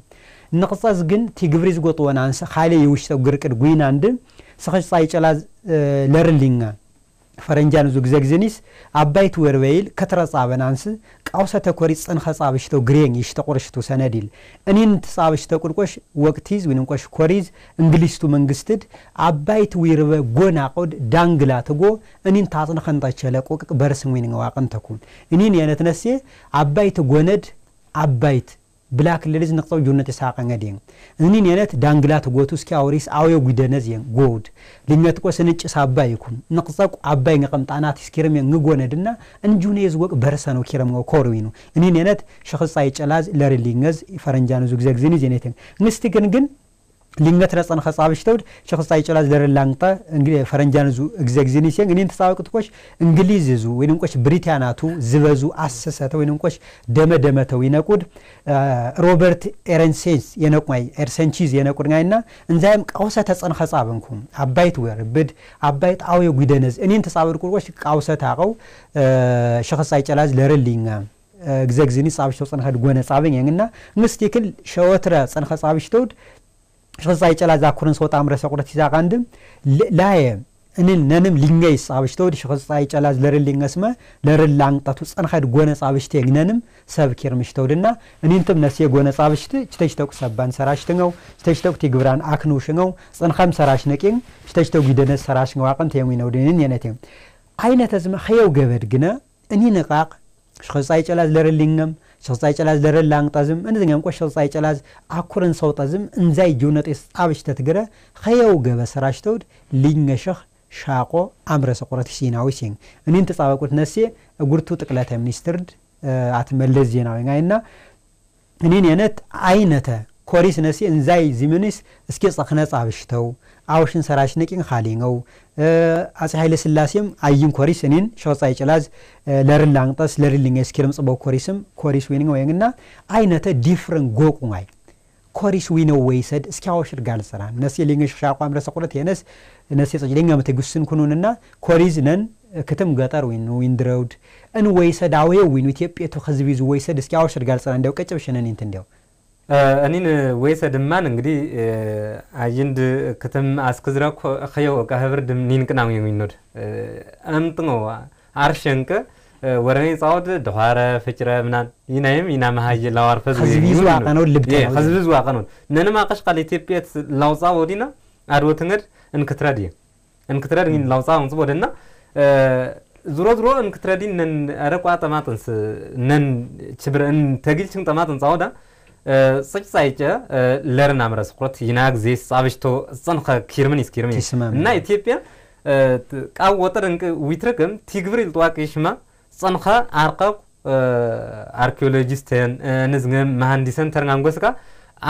ንቅጻዝ ግን ቲግብሪ ዝጎጥዎን አንሰ ካሌ የውሽጠው ግርቅድ ጉይናንድ እንድ ስኸጭፃ ይጨላ ለርሊንጋ ፈረንጃን ዙ ግዜ ግዜኒስ ኣባይቲ ወርበይል ኢል ከተረፃበናንስ ቃውሰ ተኮሪ ፅንኸ ፃብሽቶ ግሬን ይሽተ ቁርሽቱ ሰነድ ኢል እኒን ትፃብሽተ ቁልቆሽ ወቅቲዝ ዊንንቆሽ ኮሪዝ እንግሊስቱ መንግስትድ ኣባይቲ ዊርበ ጎናቆድ ዳንግላ ትጎ እኒን ታፅንኸንጠቸለ ቁቅቅ በርስን ዊንዋቅንተኩም እኒን የነት ነስ ኣባይቲ ጎነድ ኣባይት ብላክ ልልዝ ንቕፀው ጁነት የሳቀንገድ ድ እኒ ነነት ዳንግላ ትጎቱ እስኪ አውሪስ አውዮ ጉደነዝ የን ጎውድ ልነትቆ ስንጭስ አባይ ይኩን ንቕፀቁ ኣባይ ንቐምጣናት ስኪርም የን ንጎነ ድና እንጁነየ ዝወቅ በርሰኖ ኪረም ኮርዊ ነው እኒ ነነት ሽክፃይ ጨላዝ ለርሊንገዝ ፈረንጃን ዙ ግዜ ግዜኒ ዜኔትን ንስቲ ግን ግን ሊንገት ረጸን ከጻብሽ ተውድ ሸክስታ ጨላዝ ደረላንቅጠ እንግዲህ ፈረንጃን ዙ እግዚአብሔር ሲንግ እኔን ተጻወቅት ቆሽ እንግሊዝ ዙ ወይንም ቆሽ ብሪታናቱ ዝበዙ አሰሰተ ወይንም ቆሽ ደመ ደመተው ይነቁድ ሮበርት ኤረንሴንስ የነቁማይ ኤርሰንቺዝ የነቁድ ጋይና እንዛይም ቃውሰ ተጸን ከጻብንኩ አባይት ወርብድ አባይት አው ጉደነዝ እኔን ተጻወቅት ቆሽ ቃውሰ ታቀው ሸክስታይ ጨላዝ ለረሊኛ እግዚአብሔር ጻብሽ ተጸን ከድ ጎነ ጻብኝ እንግና ምስቲክል ሸወትረ ጸን ከጻብሽ ተውድ ሸጻይ ጨላ ዛኩረን ሰወጣ ምረሰ ቁረት ሒዛ ቀንድ ላየ እንን ነንም ሊንገይ ኣብሽተ ወዲ ሸጻይ ጨላ ለርን ሊንገስመ ለርል ላንቅጠቱ ፀንኸድ ጎነ ኣብሽተ ነንም ሰብ ኪርምሽቶ ድና እኒንትም ነስየ ጎነ ኣብሽቲ ችተሽተቁ ሰባን ሰራሽ ትኸው ችተሽተቁ ቲግብራን አክኑ ሽኸው ፅንኸም ሰራሽ ነቂን ችተሽተቁ ይደነስ ሰራሽ ንዋቅን ተየሙ ይነውድንን የነት እዮም ዓይነተ ዝመ ኸየው ገበድ ግነ እኒ ንቃቅ ሸጻይ ጨላ ለርን ሊንገም ሸውፃይ ጨላዝ ደረል ላንቅጠዝም እንድኛም ቆ ሸውፃይ ጨላዝ ኣኩረን ሰውጠዝም እንዛይ ጅውነጤስ ጣብሽተ ተትግረ ኸየው ገበ ሰራሽ ተውድ ልኝሸኽ ሻቆ ኣምረሰ ቁረት ሲናዊ ሲን እኒን ተጻበቁት ነሴ እጉርቱ ጥቅለተ ሚኒስትርድ ኣት መለስ ዜናዊ ጋይና እኒን የነት አይነተ ኮሪስ ነሴ እንዛይ ዚምኒስ እስኪ ጸኽነ ጻብሽተው አውሽን ሰራሽ ነቂን ኻሊንገው አፄ ኃይለ ስላሴም አይን ኮሪስ እኔን ሸውፃይ ጭላዝ ለርል አንቅጠስ ለርልኝ ስኪርም ጽበው ኮሪስም ኮሪስ ዊንግ ወይንና አይነተ ዲፍረን ጎቁማይ ኮሪስ ዊነው ወይሰድ እስኪ አውሽር ጋል ስራ ነስ የሊንገ ሻቋ ምረሰ ቁለት የነስ ነስ የጸጅደኛ መተጉስን ኩኑንና ኮሪዝ ነን ክትም ገጠር ዊን ዊንድረውድ እን ወይሰድ አወየ ዊን ኢትዮጵያ ቱ ህዝብ ይዙ ወይሰድ እስኪ አውሽር ጋል ስራ እንዲያው ቀጭብሽነን እንት እንዲያው እኒን ወይሰ ድማን እንግዲህ አየንድ ክትም አስክዝረኮ ኸየው ቃ ህብር የሚኖድ አምጥኖ አርሸንከ ወረኔ ጻውድ ድኋረ ፍጭረ ምናን ይናይም ይና መሃይ ላዋርፈዝ ዝዋቀነው ልብት ነንም አቀሽ ኢትዮጵያት ላውጻ ወዲና አድወት እንግድ እንክትረድ እንክትረድ ግን ላውጻ ወንጽ ወደና ዙሮ ዙሮ እንክትረዲ ነን አረቋ ጠማጥንስ ነን ችብረን ተግልችን ጠማጥን ጻውዳ ፀቂፃይጨ ለርና ምረስ ቁረት ይናግ ዜስ ጻብሽቶ ፀንኸ ኪርምኒስ ኪርምኒስ እና ኢትዮጵያ ቃብ ወጥር እንቅ ዊትርክም ቲግብር ኢልጥዋቅ ይሽማ ፀንኸ አርቀብ አርኪኦሎጂስተን ንዝግም መሃንዲሰን ተርንጋንጎስካ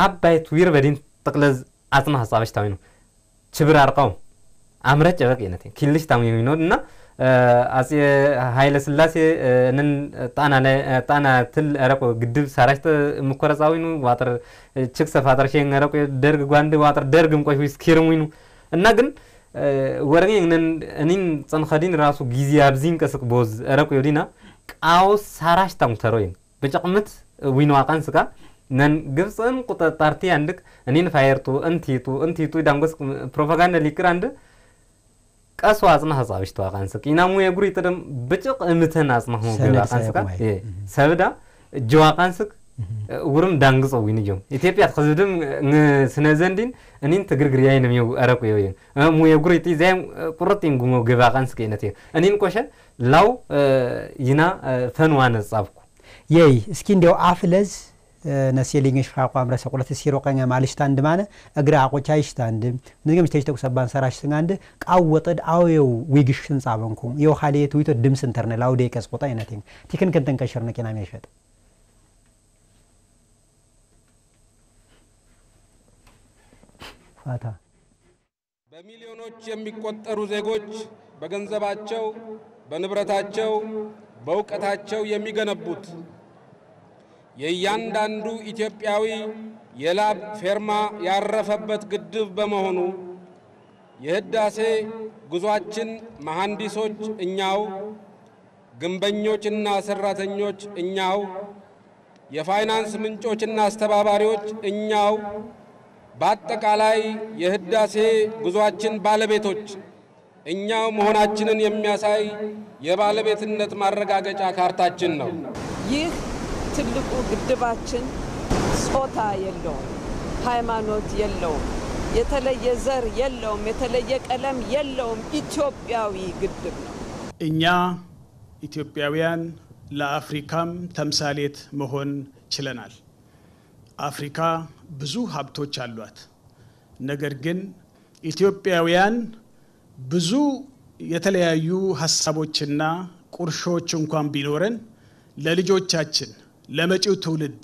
አባይት ዊር በዲን ጥቅለዝ አጽና ሀሳበች ታሚ ነው ችብር አርቃው አምረጭ በቅ ነት ኪልሽ ታሚ ነው እና አጼ ኃይለ ስላሴ እንን ጣና ጣና ትል ረቆ ግድብ ሳራሽተ ምኮረፃዊኑ ዋጥር ችክ ሰፋጠር ሸን ረቆ ደርግ ጓንድ ዋጥር ደርግ ምቆሽ ስኪርሙይኑ እና ግን ወረኝ እንን እኒን ፀንኸዲን ራሱ ጊዜ አብዚን ቀስቅ ቦዝ ረቆ ዮዲና ቃውስ ሳራሽ ታሙተሮይን በጨቅምት ዊኑ አቃን ስቃ ነን ግብፅን ቁጠጣርቲ አንድቅ እኒን ፋየርቱ እንቲቱ እንቲቱ ዳንጎስ ፕሮፓጋንዳ ሊክር አንድ ቀሱ ኣፅና ክፃብሽት ዋ ቃንስቅ ኢና ሙየ ጉሪ ጥድም ብጭቅ እምትን ኣፅናክሞ ገባ ቃንስቃ ሰብዳ ጅዋ ውርም ዳንግጾ ዊን እዮም ኢትዮጵያ ትክዝድም ስነ ዘንዲን እኒን ትግርግርያይ ነምየው ኣረቁ ዮ እዮም ሙየ ጉሪ ጢ ቁርጥ ን ጉሞ ገባ ቃንስቅ ይነት እዮ እኒን ቆሸ ላው ይና ፈንዋነ ጻብኩ የይ እስኪ እንዲያው አፍለዝ ነሴሊንግሽ ፋቋ ምረሰ ቁለት ሲሮ ቀኛ ማልሽታ ማልሽታንድ ማነ እግራ አቆቻ ይሽታ ይሽታንድ ንገም ስቴጅ ሰባን ሰራሽ ስንጋንድ ቃወጠድ አውየው ዊግሽ ህንፃ በንኩ የው ሀሌት ዊቶ ድምስ እንተርነ ላውዴ ቀስቆጣ አይነትኝ ቲክን ክንትን ከሽርነ ቂና ሚያሸጥ ፋታ በሚሊዮኖች የሚቆጠሩ ዜጎች በገንዘባቸው፣ በንብረታቸው፣ በእውቀታቸው የሚገነቡት የእያንዳንዱ ኢትዮጵያዊ የላብ ፌርማ ያረፈበት ግድብ በመሆኑ የህዳሴ ጉዟችን መሐንዲሶች እኛው፣ ግንበኞችና ሰራተኞች እኛው፣ የፋይናንስ ምንጮችና አስተባባሪዎች እኛው፣ በአጠቃላይ የህዳሴ ጉዟችን ባለቤቶች እኛው መሆናችንን የሚያሳይ የባለቤትነት ማረጋገጫ ካርታችን ነው ይህ ትልቁ ግድባችን ጾታ የለውም፣ ሃይማኖት የለውም፣ የተለየ ዘር የለውም፣ የተለየ ቀለም የለውም። ኢትዮጵያዊ ግድብ ነው። እኛ ኢትዮጵያውያን ለአፍሪካም ተምሳሌት መሆን ችለናል። አፍሪካ ብዙ ሀብቶች አሏት። ነገር ግን ኢትዮጵያውያን ብዙ የተለያዩ ሀሳቦችና ቁርሾች እንኳን ቢኖረን ለልጆቻችን ለመጪው ትውልድ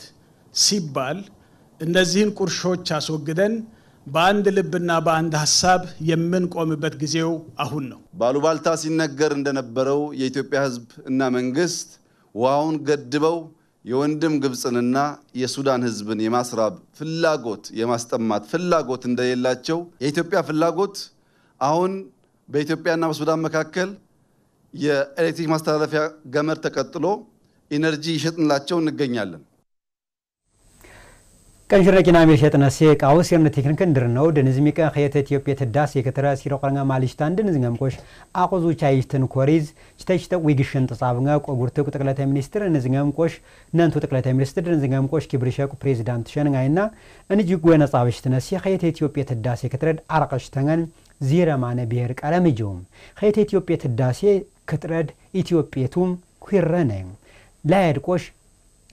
ሲባል እነዚህን ቁርሾች አስወግደን በአንድ ልብና በአንድ ሀሳብ የምንቆምበት ጊዜው አሁን ነው። ባሉባልታ ሲነገር እንደነበረው የኢትዮጵያ ሕዝብ እና መንግስት ውሃውን ገድበው የወንድም ግብፅንና የሱዳን ሕዝብን የማስራብ ፍላጎት የማስጠማት ፍላጎት እንደሌላቸው የኢትዮጵያ ፍላጎት አሁን በኢትዮጵያና በሱዳን መካከል የኤሌክትሪክ ማስተላለፊያ ገመድ ተቀጥሎ ኢነርጂ ይሸጥንላቸው እንገኛለን። ቀንሽረ ኪና ሸጥነ ሸጥነሴ ቃውስ የምነ ቴክኒክን ድርነው ደንዝሚ ቀን ከየተ ኢትዮጵያ ተዳስ የከተራ ሲሮቀንጋ ማሊሽታ እንድን ዝንገምቆሽ አቆዙ ቻይሽትን ኮሪዝ ችተሽተ ዊግሽን ተጻብንጋ ቆጉርተ ጠቅላተ ሚኒስትር እንዝንገምቆሽ ነንቱ ጠቅላተ ሚኒስትር እንዝንገምቆሽ ኪብርሸቁ ፕሬዚዳንት ሸንጋይና እንጂ ጎነ ሴ ከየተ ኢትዮጵያ ትዳስ የከተረድ አረቀሽተንገን ዚረማነ ብሔር ቀረምጆም ከየተ ኢትዮጵያ ትዳሴ ክትረድ ኢትዮጵየቱም ኩረነ ላያድቆሽ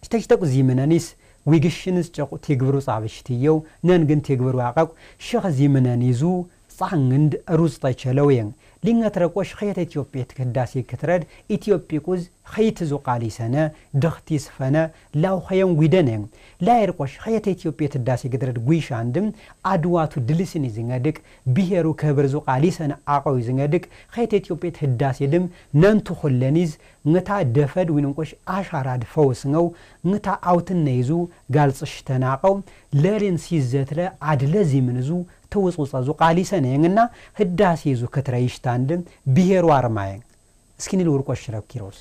ሽተሽተቁ ዚምነኒስ ዊግሽንስ ጨቁ ቴግብሩ ጻብሽትየው ነን ግን ቴግብሩ ያቀቁ ሽኽ ዚምነኒዙ ጻንግንድ ሩዝ ጠቸለው ሊንገትረቆሽ ኸየት ኢትዮጵያ ትክዳሴ ክትረድ ኢትዮጵያ ቁዝ ኸይት ዙቃሊሰነ ድኽቲ ስፈነ ላው ኸየን ጉደነ ላይርቆሽ ኸየት ኢትዮጵያ ትዳሴ ግድረድ ጉይሻ አንድም አድዋቱ ድልስን ይዝንገድቅ ብሔሩ ክብር ዙቃሊሰነ አቆይ ዝንገድቅ ኸየት ኢትዮጵያ ትዳሴ ድም ነንቱ ኹለኒዝ ንታ ደፈድ ዊንንቆሽ አሻራድ ፈውስነው ንታ አውትነ ይዙ ጋልጽሽ ተናቀው ለሬን ሲዘትረ አድለ ዚምንዙ ተውፅውፃ ዙቃሊሰ ነየንና ህዳሴ ዙ ክትረይሽታንድም ብሄሩ አርማ የን አርማየን እስኪኒል ውርቆ ሽረብ ኪሮስ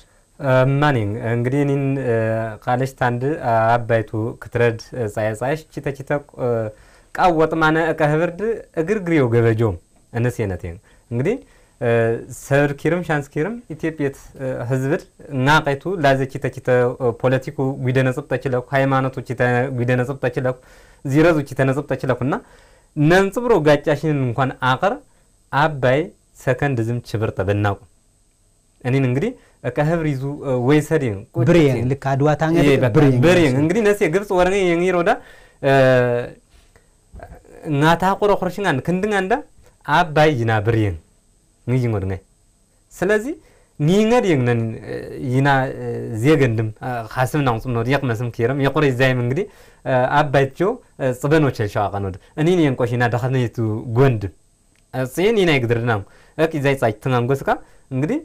ማኒን እንግዲህ ኒን ቃልሽታንድ አባይቱ ክትረድ ጻያጻይሽ ቺተቺተ ቃወጥ ማነ እቀ ህብርድ እግርግሬው ገበጆም እንስነት እንሴነት እንግዲህ ሰብር ኪርም ሻንስ ኪርም ኢትዮጵየት ህዝብድ ናቀይቱ ላዘ ቺተ ቺተ ፖለቲኩ ጉደነጽብ ተችለኩ ሃይማኖቱ ቺተ ጉደነጽብ ተችለኩ ዚረዙ ቺተ ነጽብ ተችለኩና ነንጽብሮ ጋጫሽንን እንኳን አቅር አባይ ሰከንድ ዝም ችብርተ በናቁ እኔን እንግዲህ በቃ ህብር ይዙ ወይ ሰዲን ብሬን ልክ አድዋ ታንገ እንግዲህ ነስ የግብጽ ወረኔ የንይር ወዳ ናታ ቆሮ ኹርሽንጋ ክንድንጋ እንዳ አባይ ይና ብሬን ንይን ወድንጋ ስለዚህ ኒንገር የግነን ይና ዜገንድም ካስብ ናውፅም ነው ዲቅ መስም ኪረም የቁረይ ዛይም እንግዲህ አባቸው ጽበኖች ሸዋቀ ነው እኔን የንቆሽ ና ዳኸነቱ ጎንድ ጽየን ይና ይግድርና እቅ ዛይ ጻይ ትናንጎስካ እንግዲህ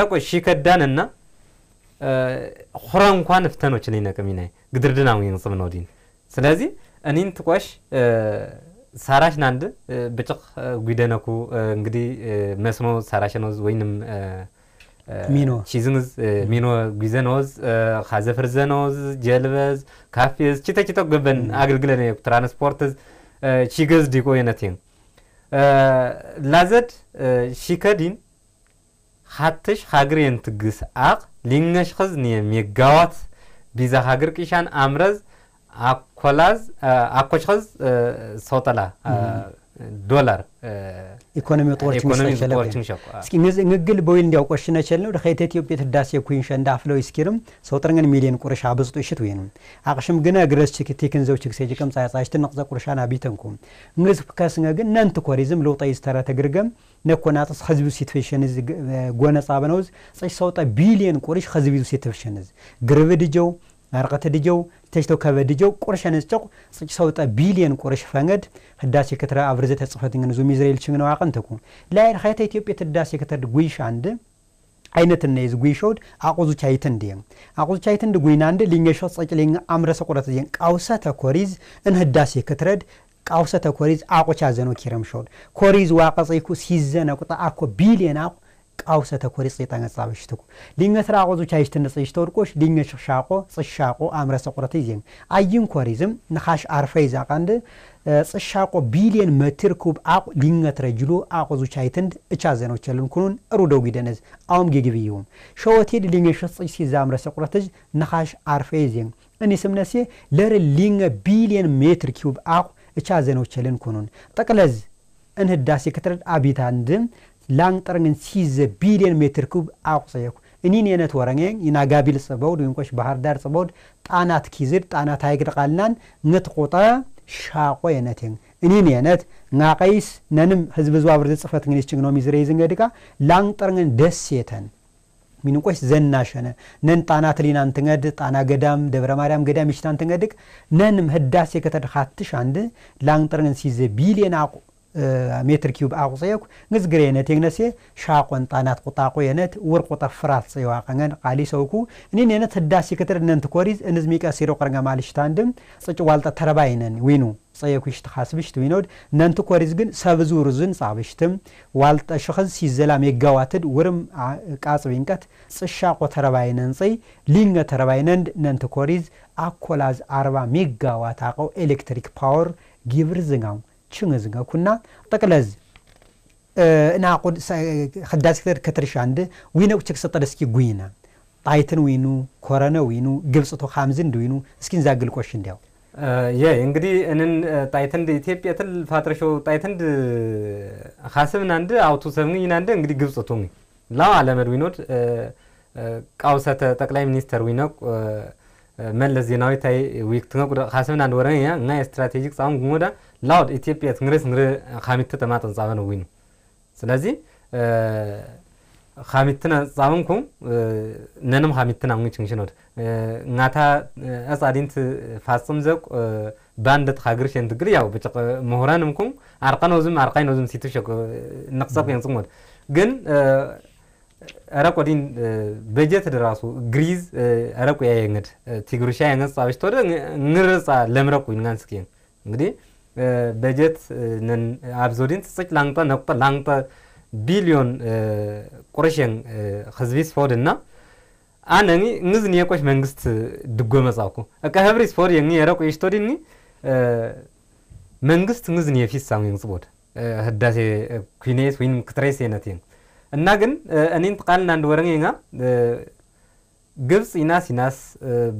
ረቆ ሺከዳንና ሁራ እንኳን ፍተኖችን ይነቅም ይናይ ግድርድና ይንጽም ነው ዲን ስለዚህ እኔን ትቆሽ ሳራሽ ናንድ ብጭቅ ጉደነኩ እንግዲ መስኖ ሳራሸኖዝ ወይንም ሚኖ ሺዝንዝ ሚኖ ጉዘኖዝ ካዘፍርዘኖዝ ጀልበዝ ካፌዝ ቺተ ቺተ ገበን አገልግለን ትራንስፖርትዝ ሺገዝ ዲቆ የነትን ላዘድ ሺከዲን ሓትሽ ሃገሬን ትግስ አቕ ሊንገሽኸዝ ኒየ ሜጋዋት ቢዛ ሃገር ቂሻን አምረዝ ኮላዝ ኣኮችኸዝ ሰውጠላ ዶላር ኢኮኖሚ ጦርችምሸኮእስኪ ንግግል በዊል እንዲያው ቆሽነ ቸልነው ድኸይተ ኢትዮጵያ ትዳሴ ኩንሸ እንዳ ፍለው ይስኪርም ሰውጥርንግን ሚሊዮን ቁርሻ ብዝጡ ይሽት ወይኑ ኣቕሽም ግነ ግረስ ቲክንዘው ችግሴጅ ቅም ጻጻሽት ንቕፀ ቁርሻ ናቢተንኩ ንዝ ከስነ ግን ነንቲ ኮሪዝም ልውጠይ ይስተረ ተግርገም ነኮናጥስ ህዝቢ ሲትፍሽን ጎነፃበነውዝ ጻበነውዝ ሰውጠ ቢልዮን ቁርሽ ህዝቢ ሲትፍሽንዝ ግርብ ድጀው ድጀው ተድጀው ከበ ድጀው ቁርሸ ነስጨቁ ጽጭ ሰውጠ ቢሊየን ቁርሽ ፈንገድ ህዳሴ ከተራ አብርዘ ተጽፈት ግን ዙም ኢዝራኤል ችግን ዋቀን ተኩን ላይ ኸይተ ኢትዮጵያ ህዳሴ ከተር ጉይሽ አንድ አይነት እና ይዝ ጉይሾድ አቁዙ ቻይትን ዲ አቁዙ ቻይት ዲ ጉይና አንድ ሊኛሾ ጽጭ ሊኝ አምረሰ ቁረት ዲን ቃውሰ ተኮሪዝ እን ህዳሴ ከተረድ ቃውሰ ተኮሪዝ አቆቻ ዘኖ ኪረምሾድ ኮሪዝ ዋቀጽይኩ ሲዘነ ቁጣ አኮ ቢሊየን አቁ ቃውሰ ተኮሪ ሰይጣን አጻብሽ ትኩ ሊንገ ተራቆዙ ቻይሽ ተነጽሽ ተወርቆሽ ሊንገ ሽሻቆ ጽሻቆ አምረ ሰቁረት ይዜም አይን ኮሪዝም ንኻሽ አርፈ ይዛ ቀንድ ጽሻቆ ቢሊየን መትር ኩብ አቁ ሊንገ ተረጅሉ አቆዙ ቻይትንድ እቻ ዘኖቸልን ኩኑን ሩደው ጊደነዝ አውም ጊግብ ይሁም ሸወቴድ ሊንገ ሽጽሽ ሲዛምረ ሰቁረትጅ ንኻሽ አርፈ ይዜም እኒ ስምነሴ ለር ሊንገ ቢሊየን ሜትር ኪዩብ አቁ እቻ ዘኖቸልን ኩኑን ጠቅለዝ እንህዳሴ ክትረድ አቢታንድም ላንጠርግን ሲዘ ቢልየን ሜትር ኩብ አቁሰየኩ እኒን የነት ወረን ኢና ጋቢል ጽበውድ ወይንኮሽ ባህር ዳር ጽበውድ ጣናት ኪዝድ ጣናት ሃይግድ ቃልናን ነት ሻቆ የነት የን እኒን የነት ናቀይስ ነንም ህዝብ ዝዋ አብርድ ጽፈት እንግዲህ ችግኖ ሚዝረይ ዝንገድቃ ላንጠርግን ደስ የተን ሚንቆሽ ዘናሸነ ነን ጣና ትሊና ትንገድ ጣና ገዳም ደብረ ማርያም ገዳም ይሽታን ትንገድቅ ነንም ህዳሴ ከተድካትሽ አንድ ላንጠርግን ሲዘ ቢልየን አቁ ሜትር ኪዩብ ኣቑፅየኩ ንዝግረ የነት የግነሴ ሻቆን ጣናት ቁጣቆ የነት ውር ቁጠፍ ፍራት ጽዋቀንገን ቃሊ ሰውኩ እኒ ነነት ህዳሴ ክትር እነንት ኮሪዝ እንዝሚቀ ሲሮ ቆረንገ ማልሽታንድም ጽጭ ዋልጠ ተረባይነን ዊኑ ጸየኩሽት ካስብሽት ዊኖድ ነንቲ ኮሪዝ ግን ሰብዙርዝን ጻብሽትም ዋልጠ ሽኽዝ ሲዘላም የጋዋትድ ውርም ቃጽቢንቀት ጽሻቆ ተረባይነን ጽይ ሊንገ ተረባይነንድ ነንቲ ኮሪዝ አኮላዝ አርባ ሜጋዋት አቀው ኤሌክትሪክ ፓወር ጊብር ዝጋው ችንግ ዝገኩና ጠቅለዝ እና ክዳስ ክተር ከትርሻ እንድ ዊነቁ ቸክሰጠር እስኪ ጉይና ጣይትን ዊኑ ኮረነ ዊኑ ግብፅቶ ካምዝንድ ዊኑ እስኪ ንዛግል ቆሽ እንዲያው የ እንግዲህ እንን ጣይተንድ ኢትዮጵያ ትል ፋትረሾ ጣይተንድ ካስብና እንድ አውቱ ሰብኝና ንድ እንግዲህ ግብፅቶ ላው አለመድ ዊኖድ ቃውሰተ ጠቅላይ ሚኒስተር ዊነቁ መለስ ዜናዊ ታይ ዊክ ትንገ ቁዳ ካሰብና እንደወረ እና ስትራቴጂክ ጻም ጉሞዳ ላውድ ኢትዮጵያ ትንግረስ ንግረ ካሚት ተማጠን ጻበን ወይኑ ስለዚህ ካሚትና ጻምንኩ ነንም ካሚትና ሙን ቺንሽኖት እናታ አጻዲንት ፋጽም ዘቅ ባንደት ሀገር ሸን ትግር ያው ብጭ ምሁራንምኩም አርቃኖዝም አርቃይኖዝም ሲትሸ ንቅሰቅ የንጽሞት ግን ዲን በጀት ድራሱ ግሪዝ ረቁ ያየንግድ ቲግሩሻ ያነጻ በሽቶ ተወደ ንርጻ ለምረቁ ስኪን እንግዲህ በጀት ነን አብዞዲን ጽጭ ላንጣ ነቁጣ ላንጣ ቢሊዮን ቁርሽን ህዝቢ ስፎድና አነኒ ንዝን የቆሽ መንግስት ድጎ መጻኩ አቃ ህብሪ ስፎድ የኒ ረቁ ይሽቶዲኒ መንግስት ንዝን የፊስ ሳሙን ጽቦድ ህዳሴ ኩኔስ ወይም ክትሬስ የነቴን እና ግን እኔን ጥቃልና አንድ ወረንጌ ጋ ግብፅ ይናስ ኢናስ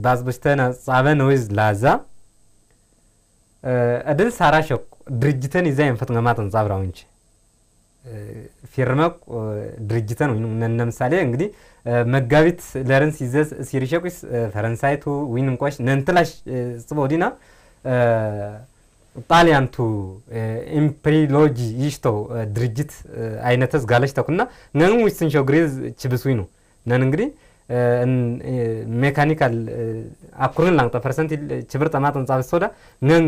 ባዝበሽተና ጻበ ነዊዝ ላዛ እድል ሳራሸኩ ድርጅተን ይዛ የንፈት ማጠን ጻብራው እንጂ ፊርመቅ ድርጅተን ወይ ለምሳሌ እንግዲህ መጋቢት ለረንስ ሲዘዝ ሲሪሸቁስ ፈረንሳይቱ ዊን እንቋሽ ነንትላሽ ጽቦ ዲና ጣሊያንቱ ኢምፕሪሎጂ ይሽቶ ድርጅት አይነተዝ ጋለች ተኩና ነን ውስንሸው ግሬዝ ችብስዊ ነው ነን እንግዲህ ሜካኒካል አኩርን ላንጣ ፐርሰንት ችብር ጠማጥ ንጻብ ሶዳ ነን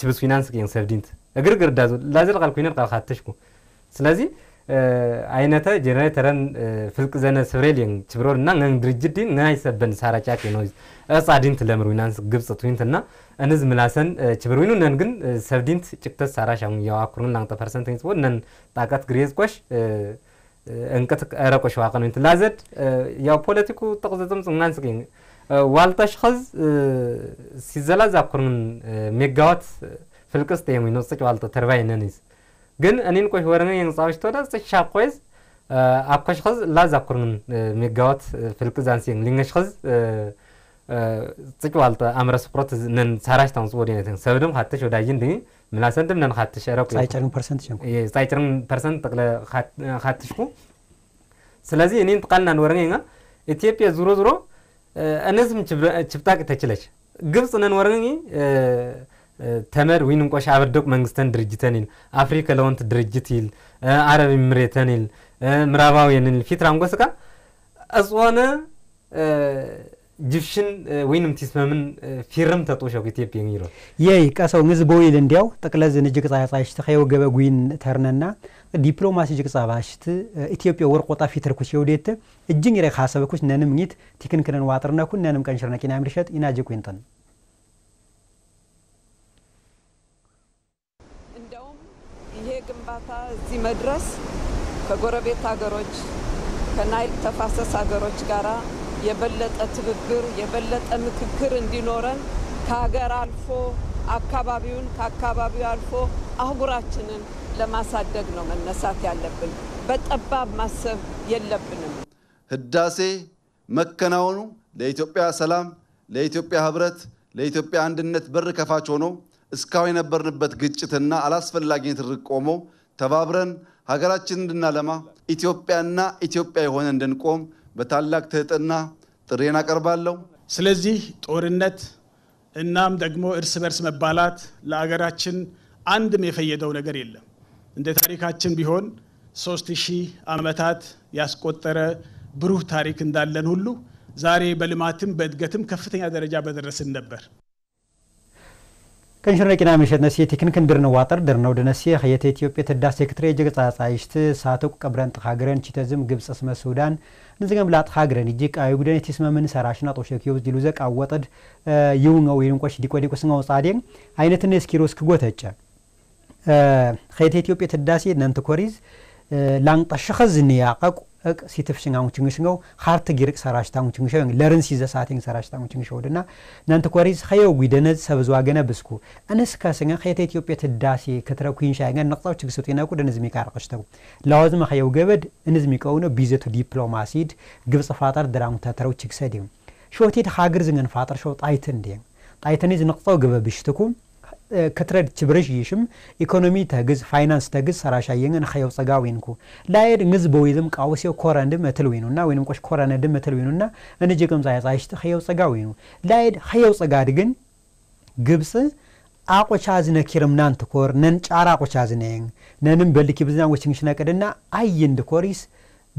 ችብስዊናንስ ቄን ሰብዲንት እግርግር ዳዞ ላዘል ቃልኩይነር ቃል ካተሽኩ ስለዚህ አይነተ ጀነሬተረን ፍልቅ ዘነ ስብሬልየን ችብሮልና ነን ድርጅድን ናይ ሰበን ሳራጫቅ ነው አጻዲንት ለምሩናንስ ግብጽ ትዊንት እና እንዝ ምላሰን ችብሩኑ ነን ግን ሰብዲንት ጭክተት ሳራሽ አሁን ያው ፐርሰንት ነው ነን ጣቀት ግሬዝ ቆሽ እንቅት ረቆሽ ዋቀን እንት ላዘድ ያው ፖለቲኩ ተቆዘዘም ጽናንስ ግን ዋልታሽ ኸዝ ሲዘላዝ አኩሩን ሜጋዋት ፍልቅስ ተየሚ ነው ጽቅ ተርባይ ነን ይዝ ግን እኔን ቆሽ ወረነ የንጻዎች ተወዳ ጽሻ ቆይዝ ኣኮሽ ኸዝ ላዛኩርምን ሜጋወት ፍልቂ ዛንስየን ሊንገሽ ኸዝ ፅጭዋልተ አምረ ፕሮት ነን ሳራሽ ታንስ ወዲነት ሰብድም ካትሽ ወዳጅን ድ ምላሰንድም ነን ካትሽ ረኩ ፃይጭርን ፐርሰንት ጠቅለ ካትሽኩ ስለዚ እኔን ጥቃልና ንወረነ ኛ ኢትዮጵያ ዙሮ ዙሮ እነስም ችብጣቅ ተችለች ግብፅ ነን ወረነ ተመድ ወይ ንቆሽ አበርደቁ መንግስተን ድርጅተን ኢል አፍሪካ ለወንት ድርጅት ኢል አረብ ምሬተን ኢል ምዕራባውያን ኢል ፊትራን ጎስቃ አጽዋነ ጅፍሽን ወይንም ቲስመምን ፊርም ተጦሸው ኢትዮጵያ ይሮ የይ ቀሰው ንዝ ቦይል እንዲያው ጠቅለዝ ንጅቅ ጻጻሽ ተኸየው ጉይን ተርነና ዲፕሎማሲ ጅቅ ጻባሽት ኢትዮጵያ ወርቆጣ ፊትርኩሽ የውዴት እጅን ይረ ካሰበኩሽ ነንም ኝት ቲክንክነን ዋጥርነኩን ነንም ቀንሽርነቂን ምርሸት ኢናጅ ቁንጥን መድረስ ከጎረቤት ሀገሮች ከናይል ተፋሰስ ሀገሮች ጋር የበለጠ ትብብር የበለጠ ምክክር እንዲኖረን ከሀገር አልፎ አካባቢውን ከአካባቢው አልፎ አህጉራችንን ለማሳደግ ነው መነሳት ያለብን። በጠባብ ማሰብ የለብንም። ህዳሴ መከናወኑ ለኢትዮጵያ ሰላም፣ ለኢትዮጵያ ህብረት፣ ለኢትዮጵያ አንድነት በር ከፋች ሆኖ እስካሁን የነበርንበት ግጭትና አላስፈላጊ ትርቅ ቆሞ ተባብረን ሀገራችን እንድናለማ ኢትዮጵያና ኢትዮጵያ የሆነ እንድንቆም በታላቅ ትህትና ጥሬን አቀርባለሁ። ስለዚህ ጦርነት እናም ደግሞ እርስ በርስ መባላት ለሀገራችን አንድም የፈየደው ነገር የለም። እንደ ታሪካችን ቢሆን ሶስት ሺህ ዓመታት ያስቆጠረ ብሩህ ታሪክ እንዳለን ሁሉ ዛሬ በልማትም በእድገትም ከፍተኛ ደረጃ በደረስን ነበር። ከንሽነ ቂና መሸትነሴ ቴክኒክ እንድርንዋጠር ድርነው ድነሴ የተ ኢትዮጵያ ተዳ ሴክትሪ እጅግ ጻጻይሽት ሳተቁ ቀብረን ጥኻ ቺተዝም ግብጽ ስመ ሱዳን ንዝገም ላጥኻ ግረን እጂ ቃዩ ጉደን ምን ሰራሽና ጦሽ ኪዮዝ ዲሉ ዘቅ አወጠድ ይውንገው ይንቆሽ ዲቆዲቆ ስንገው ጻዴን አይነትን የስኪሮስ ክጎተጨ ከየተ ኢትዮጵያ ተዳሴ ነንት ኮሪዝ ላንጣሽኸዝ ንያቀቁ እቅ ሲትፍሽን አሁን ነው ሀርት ጊርቅ ሰራሽ ታሁን ሰራሽታሁ ችንግሸው ለርን ሲዘ ሳቴን ሰራሽታሁ ችንግሸው ድና ናንተ ኮሪዝ ኸየው ጉደነዝ ሰብዝ ዋገነ ብስኩ እንስ ከስንገ ኸየተ ኢትዮጵያ ትዳሴ ክትረኩ ይንሻይ ገን ነቅጣው ችግስቱ ጤናቁ ደንዝ ተው ለዋዝመ ኸየው ገበድ እንዝ ሚቀውነ ቢዘቱ ዲፕሎማሲድ ግብፅ ፋጠር ድራሙ ተተረው ችግሰ ዲም ሾቴድ ሀገር ዝንን ፋጠር ሸው ጣይትን ዴ ጣይትን ዝ ነቅጣው ገበ ክትረድ ችብረሽ ይሽም ኢኮኖሚ ተግዝ ፋይናንስ ተግዝ ሰራሻ የንገን ኸየው ጸጋ ወይንኩ ላየድ ንግዝ በወይዝም ቃወሴው ኮረንድ መትል ወይኑና ወይም ቆሽ ኮረንድ መትል ወይኑና እንጂ ቅምዛ ያጻይሽት ኸየው ጸጋ ወይኑ ላየድ ኸየው ጸጋ ድግን ግብፅ አቆቻ ዝነ ኪርምናን ትኮር ነን ጫራ አቆቻ ዝነ ነንም በልኪ ብዝና ወችንሽና ቀደና አይንድ ኮሪስ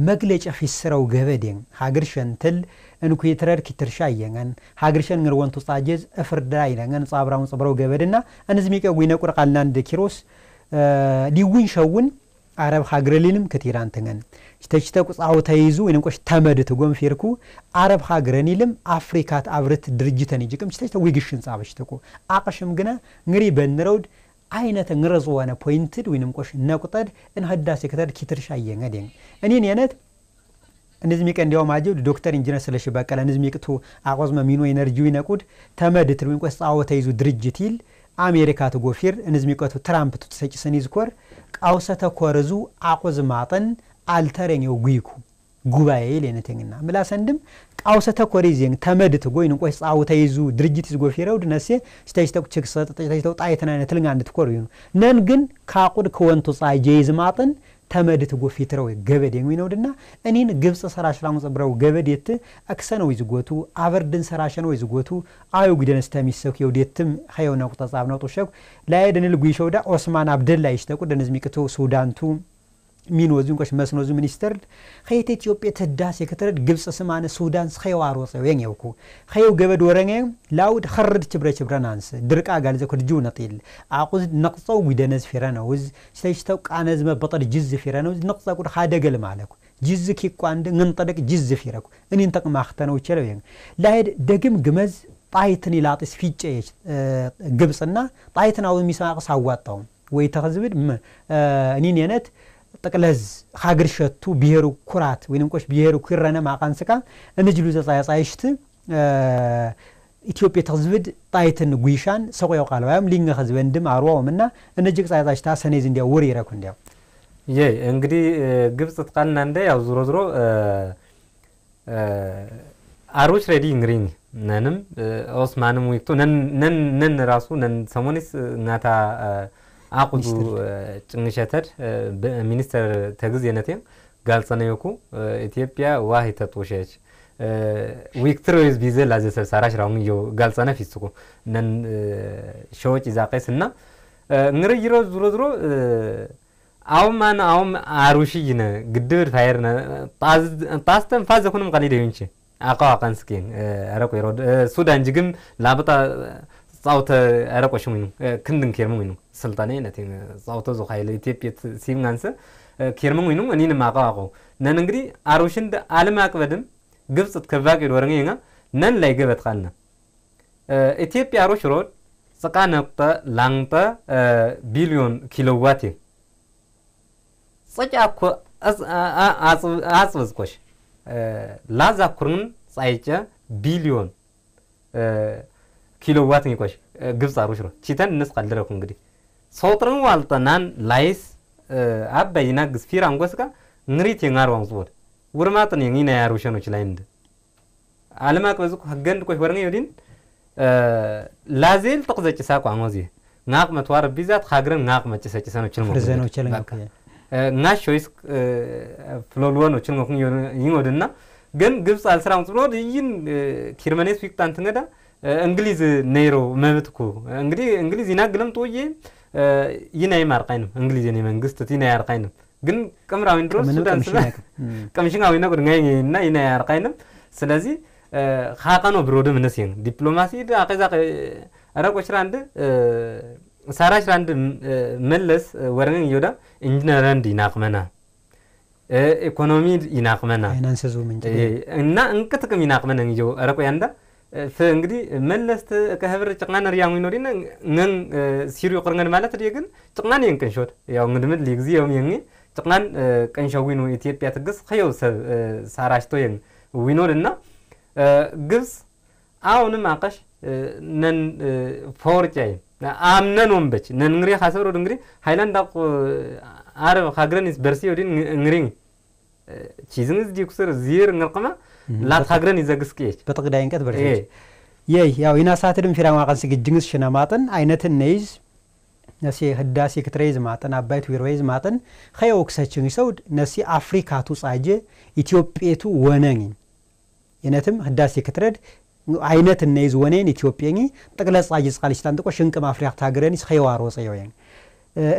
መግለጫ ፊስረው ገበዴን ሀገርሸን ትል እንኩ የትረር ኪትርሻ እየንገን ሀገርሸን ንርወን ተውጻጀዝ እፍርዳ ይለንገን ጻብራውን ጽብረው ገበድና እንዝ ሚቀጉ ይነቁር ቃልናንድ ኪሮስ ሊውን ሸውን አረብ ሀገርሊንም ከቲራን ተገን ተችተ ቁጻው ተይዙ ወይንቆሽ ተመድ ትጎም ፌርኩ አረብ ሀገረኒልም አፍሪካት አብረት ድርጅተን ይጅቅም ተችተ ዊግሽን ጻበሽ ተቆ አቀሽም ግና እንግዲህ በንረውድ አይነት ንረዝ ዝኾነ ፖይንትድ ወይንም ቆሽ ነቁጠድ እንህዳሴ ክተድ ኪትርሻ የንገድ የን እኔን የነት እነዚህ ሚቀ እንዲያው ማጀው ዶክተር ኢንጂነር ስለሽ በቀለ እነዚህ ሚቅቱ አቆዝመ ሚኖ ኤነርጂ ይነቁድ ተመድ ወይ ቆስ ጻወ ተይዙ ድርጅት ይል አሜሪካ ትጎፊር እነዚህ ሚቀቱ ትራምፕ ትሰጭ ሰኒ ዝኮር ቃውሰተ ኮርዙ አቆዝ ማጠን አልተረኝ ጉይኩ ጉባኤ ሌነቴንና ምላሰንድም ቃውሰ ኮሪዜን ተመድት ጎይን ቆይ ጻው ተይዙ ድርጅት ይዝጎ ፌረውድ ነሴ ስታይስተቁ ችክሰ ተይተው ጣይተና ነ ትልንጋ እንድትኮር ይኑ ነን ግን ካቁድ ከወንቱ ጻይ ጄይዝ ማጥን ተመድት ጎ ፊትረው ገበድ የሚ ነውድና እኔን ግብጽ ሰራሽ ላሙ የት ገበዴት አክሰነው ይዝጎቱ አበርድን ሰራሸነው ይዝጎቱ አዩ ግደንስ ተሚሰኩ የውዴትም ሀየውና ቁጣጻብ ነው ጦሸኩ ላይ ደንል ጉይሸውዳ ኦስማን አብደላ ይሽተቁ ደንዝሚቅቱ ሱዳንቱ ሚንወዙ እንኳሽ መስኖዙ ሚኒስተር ከየተ ኢትዮጵያ ተዳስ የከተረድ ግብፅ ስማነ ሱዳን ስኸው አሮፀው የውኩ ኸየው ገበድ ወረኘ ላውድ ኸርድ ችብረ ችብረናንስ ድርቃ ጋል ዘኮ ልጁ ነጢል አቁዝ ነቅፀው ዊደነዝ ፊረ ነው ውዝ ስለሽተው ቃነዝ መበጠል ጅዝ ፊረ ነው ነቅፀ ቁድ ሀደገል ማለኩ ጅዝ ኪቋ እንደ ንንጠደቅ ጅዝ ፊረኩ እኔን ጠቅማክተ ነው ይችለው የ ላሄድ ደግም ግመዝ ጣይትን ይላጥስ ፊጨ ግብፅና ጣይትን አሁን የሚሰማቅስ አዋጣውም ወይ ተኸዝብድ እኒን የነት ጥቅለዝ ሀገር ሸቱ ብሄሩ ኩራት ወይ ንቆሽ ብሄሩ ኩረነ ማቃንስካ እንጅሉ ዘጻያጻይሽት ኢትዮጵያ ተዝብድ ጣይትን ጉይሻን ሰቆያው ቃል ባይም ሊንገ ህዝበን ድም አርዋውምና እነጅግ ጻያጻይሽታ ሰኔዝ እንዲያ ውር ይረኩ እንዲያ የ እንግዲህ ግብጽ ትቃልና እንደ ያው ዝሮ ዝሮ አሮች ሬዲ ንግሪኝ ነንም ኦስማንም ወይቶ ነን ነን ራሱ ነን ሰሞኒስ እናታ አቁዱ ጭንሸተድ ሚኒስተር ተግዜነቴም ጋልፀነዮኩ ኢትዮጵያ ዋህ ተጦሸች ዊክትሮዝ ቢዘ ላዘ ሰብ ሳራሽ ራሙ ዮ ጋልፀነ ፊስኩ ነን ሸወጭ ይዛቀስ እና እንግርይሮ ዝሮ ዝሮ አሁን ማን አሁን አሩሽ ይነ ግድብር ታየር ጣስተን ፋዘ ኩንም ቀሊደ ይንቺ አቋ ቀንስኪን አረቆ ሱዳን ጅግም ላበጣ ፃውተ ኣረቆሽ ወይኑ ክንድን ኬርምን ወይኑ ስልጣነ ነቲ ፃውተ ዝካየለ ኢትዮጵየት ሲብናንሰ ኬርምን ወይኑ እኒ ንማቀባቆ ነን እንግዲህ ኣርውሽንደ ኣልማቅበድም ግብፅት ከባቂድ ወረንጌኛ ነን ላይ ገበት ቃልና ኢትዮጵያ ኣርውሽ ሮድ ፅቃ ነቁጠ ላንጠ ቢልዮን ኪሎዋት እዩ ፅጫ ኮ ኣፅበዝኮሽ ላዛ ኩርን ፃይጨ ቢልዮን ኪሎዋት ንቆሽ ግብፅ አሩሽሮ ቺተን ንስ ቀልደረኩ እንግዲህ ሶጥርን ዋልጠናን ላይስ አበይና ግስፊር አንጎስካ ንሪት የንጋርዋን ጽወድ ውርማጥን የኒና ያሩሸኖች ላይ እንደ አለማቅ በዚ ህገንድ ኮሽ ወርኔ ዮዲን ላዜል ጥቅዘጭ ሳቋ አንወዚ ናቅ መትዋር ቢዛት ሀገርን ናቅ መጭሰጭ ነው ሞዘኖች ለኝ ናሽ ወይስ ነው ሞኩኝ ይወድና ግን ግብፅ አልስራም ጽብሎድ ይን ኪርመኔስ ፊቅጣን ትንገዳ እንግሊዝ ነይሮ መብትኩ እንግዲህ እንግሊዝ ይናግለም ጥውዬ ይናይ ማርቃይንም እንግሊዝ የኔ መንግስት እቲ ናይ አርቃይንም ግን ቅምራዊ ድሮስ ሱዳን ስለ ቅምሽናዊ ነገር ngay እና ይናይ አርቃይንም ስለዚህ ካቀኖ ብሮድም ነሲን ዲፕሎማሲ አቀዛ አረቆች ራንድ ሳራሽ ራንድ መለስ ወረን እዮዳ ኢንጂነር ይናቅመና ኢኮኖሚ ይናቅመና እና እንቅትቅም ይናቅመና እንጂ አረቆ ያንዳ እንግዲህ መለስት ከህብር ጭቃን ሪያም ይኖሪና ነን ሲሪዮ ቅርንገን ማለት ዲ ግን ጭቃን የን ቅንሾት ያው እንግድምል ሊግዚየም የን ጭቃን ቅንሸዊ ነው ኢትዮጵያ ትግስ ከየው ሰብ ሳራሽቶ የን ዊኖርና ግብጽ አሁንም አቀሽ ነን ፎርጫይ አምነን ወንበች ነን እንግዲህ ካሰብሮ እንግዲህ ሃይላንድ አቁ አረብ ሀገረን በርሲዮዲን እንግዲህ ቺዝን ዚር ላትሃገረን በጥቅዳይ እንቀት በር የይ ያው ይናሳትድም ፊራማቀን ስግጅንግስ ሽነማጥን አይነትን ነይዝ ነሲ ህዳሲ ክትረይዝ ማጥን አባይት ዊሮይዝ ማጥን ከየወክሰችን ይሰው ነሲ አፍሪካቱ ጻጄ ኢትዮጵቱ ወነኝ የነትም ህዳሲ ክትረድ አይነት እነይዝ ወኔን ኢትዮጵየኝ ጥቅለ ጻጅ ጻልሽታን ጥቆ ሽንቅም አፍሪካ ታገረን ይስ ከየዋሮ ጸየወኝ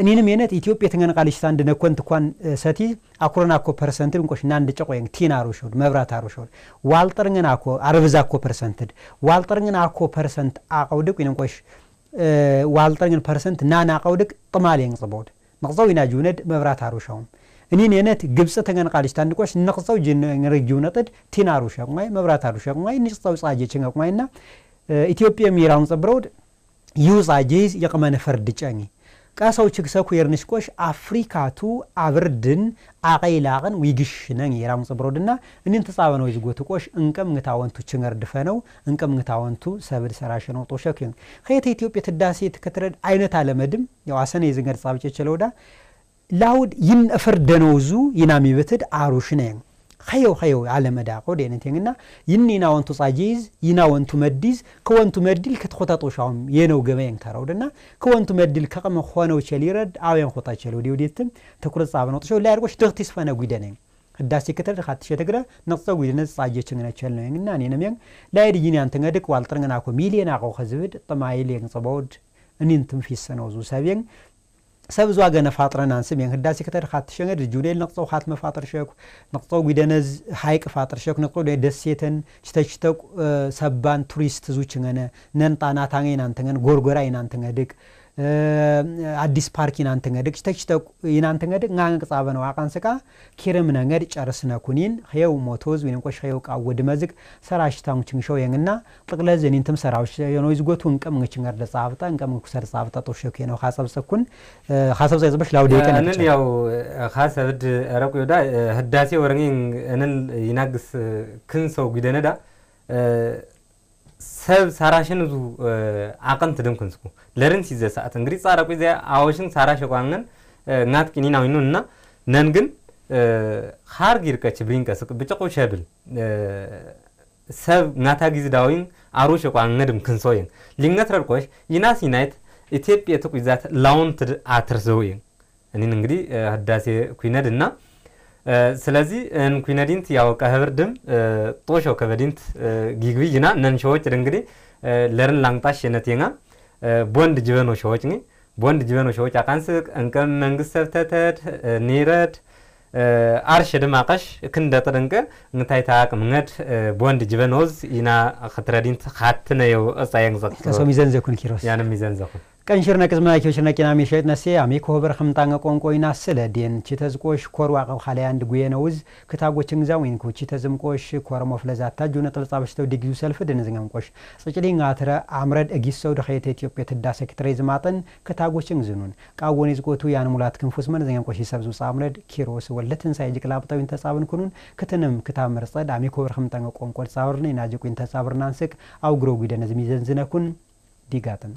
እኔንም የነት ኢትዮጵያ ተንገነቃልሽታ አንድ ነኮንት እንኳን ሰቲ አኩረን አኮ ፐርሰንትድ እንቆሽ እና አንድ ጨቆየን ቲን አሮሾድ መብራት አሮሾድ ዋልጠርንግን አኮ አርብዛ አኮ ፐርሰንትድ ዋልጠርንግን አኮ ፐርሰንት አቀውድቅ እንቆሽ ዋልጠርንግን ፐርሰንት ናና አቀውድቅ ጥማል የንጽቦድ መቅፀው ይና ጅውነድ መብራት አሮሻውም እኔን የነት ግብፅ ተንገነቃልሽታ እንቆሽ ንቅፀው ጅንርግ ጅውነጥድ ቲን አሮሸቁማይ መብራት አሮሸቁማይ ንቅፀው ጻጀ ችንቀቁማይ ና ኢትዮጵያ ሚራውን ጸብረውድ ይውፃ ጄዝ የቅመነ ፈርድ ጨኝ ቀሰው ችግሰኩ የርንሽቆሽ አፍሪካቱ አብርድን አቀይላቅን ነን የራም ጽብሮድና እኒን ተጻበነው ይዝጎትቆሽ እንቅም ንታወንቱ ችንር ድፈነው እንቅም ንታወንቱ ሰብድ ሰራሽ ነው ጦሸክ ይሁን ከየት ኢትዮጵያ ትዳሴ ተከትረድ አይነት አለመድም ያው አሰነ የዝንገር ጻብጨ ችለውዳ ላውድ ይን እፍርደነውዙ ይናሚ ብትድ አሩሽ ነን ኸየው ኸየው አለመዳቆ ደነቴንና ይኒና ወንቱ ጻጂዝ ይና ወንቱ መዲዝ ከወንቱ መዲል ከተኮታጦሻውም የነው ገበየን ከረውድና ከወንቱ መዲል ከቀመ ሆነው ቸል ይረድ አውያን ኾታ ቸል ወዲ ወዲትም ተኩረጻ ብነው ጥሾ ላይ አርቆሽ ድኽቲ ስፈነ ጉይደነኝ ህዳሴ ከተል ካትሸ ተግረ ነጽ ጉይደነ ጻጀች እንግነ ቸል ነው እንግና እኔ ነሚያን ላይ ዲጂን አንተ ገድቅ ዋልጥርንግና ኮ ሚሊየን አቆ ከዝብድ ጥማይል የንጽበውድ እኔን ትንፊሰ ነው ዙ ሰቤን ሰብ ዝዋ ገነ ፋጥረና ንስምእን ህዳሴ ከተድካ ትሸገድ ጁዴል ነቕፀ ውኻት ሸኩ ነቕፀ ጉደነዝ ሃይቅ ሸኩ ነቕፀ ደ ደሴተን ሽተሽተ ሰባን ቱሪስት ዙችገነ ነንጣናታገ ኢናንተገን ጎርጎራ ኢናንተገድቅ አዲስ ፓርክ ይናንትንገድግ ይናንትንገድግ ጻበ ነው አቃንስቃ ኪርም ነገድ ጨርስነ ኩኒን ኸየው ሞቶዝ ወይም ቆሽ ኸየው ቃወድ መዝግ ሰራሽታን ችንሸው የንግና ጥቅለ ዘኒንትም ሰራዎች የኖይ ዝጎቱ እንቀም ንችንገር ደጻብጣ እንቀም ኩሰር ጻብጣ ጦሸው ከነው ሐሰብ ሰኩን ሐሰብ ዘዝበሽ ላውዲ የቀን እንል ያው ሐሰብድ ረቁ ይወዳ ህዳሴ ወረኝ እንን ይናግስ ክን ጉደነዳ ሰብ ሳራሽን ዙ ዓቐን ትደምክንስኩ ለርን ሲዘ ሰዓት እንግዲ ፃረቂ ዘ ኣወሽን ሳራሽ ቋንነን ናትቂኒ ናዊኑ እና ነን ግን ሃርግ ይርከ ችብሪን ቀስቅ ብጭቁ ሸብል ሰብ ናታ ጊዝ ዳዊን አሩሽ ቋንነ ድም ክንሶይን ሊንገት ረድቆሽ ይና ሲናይት ኢትዮጵያ ትቁዛት ላውንት አትርሰው እኔን እንግዲህ ህዳሴ ኩነድ እና ስለዚ እንኩነዲንት ያወቀ ድም ጦሾ ከበዲንት ጊግቢ ይና ነን ሸዎች ድንግዲ ለርን ላንጣሽ የነት የነቴና ቦንድ ጅበኖ ሸዎች ኒ ቦንድ ጅበኖ ሸዎች አቃንስ እንቅም መንግስት ሰብተተድ ኒረድ አርሽ ድም አቀሽ ክንደ ጥድንቀ እንታይ ታቅ ምንገድ ቦንድ ጅበኖዝ ኢና ክትረዲንት ካትነየው እፃየንዘቅ ከሰም ይዘን ዘኩን ኪሮስ ያንም ይዘን ዘኩን ቀንሽር ነቅዝ ቅዝመ ነቂና ሚሸት ነሴ አሜኮ ህብር ከምጣንገ ቆንቆይና ስለ ዴን ቺተዝቆሽ ኮር ዋቅብ ካለያንድ ጉየነውዝ ክታጎች ንግዛ ወይንኩ ቺተዝምቆሽ ኮር ሞፍለዛታ ጁነ በሽተው ድግዙ ሰልፍ ድንዝንቆሽ ጽጭሊንጋ ትረ አምረድ እጊሰው ድኸየተ ኢትዮጵያ ትዳ ሴክትሬ ዝማጥን ክታጎች ንግዝኑን ቃወን ዝቆቱ ያን ሙላት ክንፉስ መን ዝገምቆሽ ይሰብዙ ጻምረድ ኪሮስ ወልደ ትንሳኤ ጅቅላብጠዊን ተጻብን ኩኑን ክትንም ክታምርጸድ አሜኮ ህብር ከምጣንገ ቆንቆል ጻብርነ ይናጀቁን ተጻብርናንስቅ አውግሮ ዘንዝነኩን ዲጋትን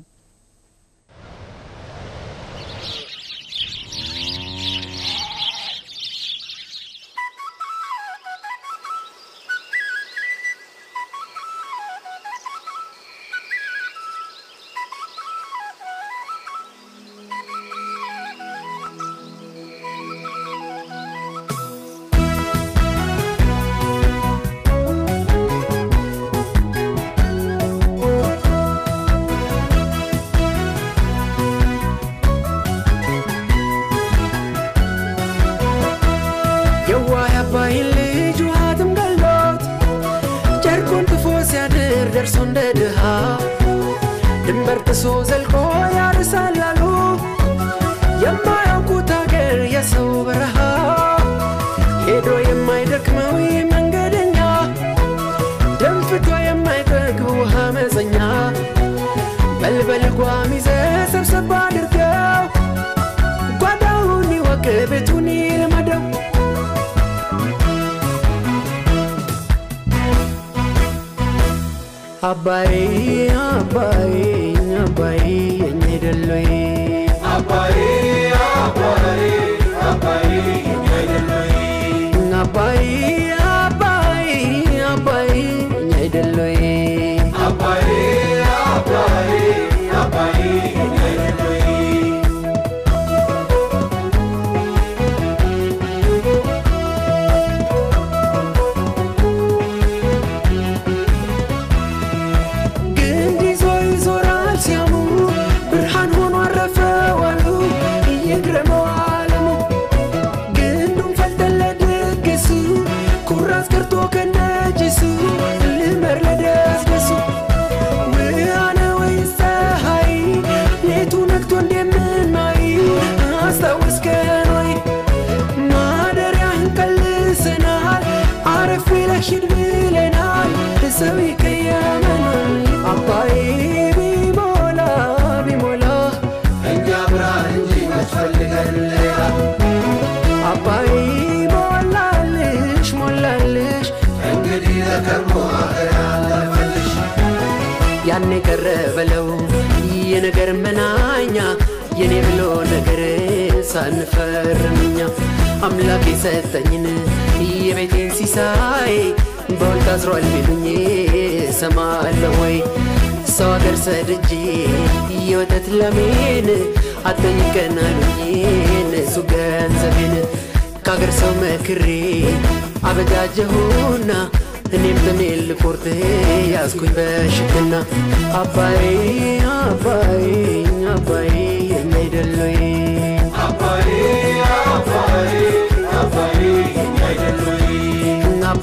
Abai, abai, abai, nyirloi. Abai, abai, abai, nyirloi. Abai. የኔ ብሎ ነገር ሳንፈርምኛ አምላክ የሰጠኝን የቤቴን ሲሳይ በውል ታስሯል ቢሉኝ ሰማለሁ ወይ? ሰው አገር ሰድጄ የወተት ላሜን አተኝ ቀናሉኝን እሱ ገንዘቤን ከአገር ሰው መክሬ አበጃጀሁና እኔም ጥሜ ልቆርጥ ያዝኩኝ በሽክና አባሬ አባዬ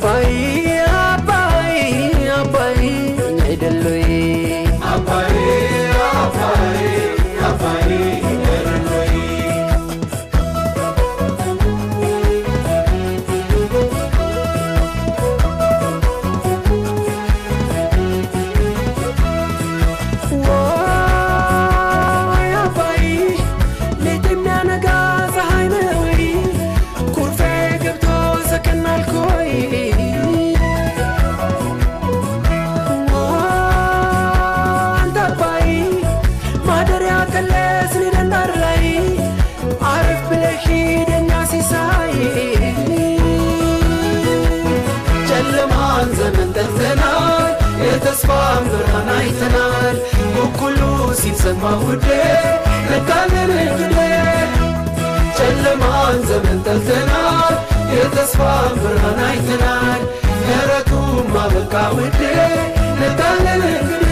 país ተሰማ ውዴ ለካልን ጨለማን ዘመን ጠልተናል፣ የተስፋ ብርሃን አይተናል። ምሕረቱም አበቃ ውዴ ለካልን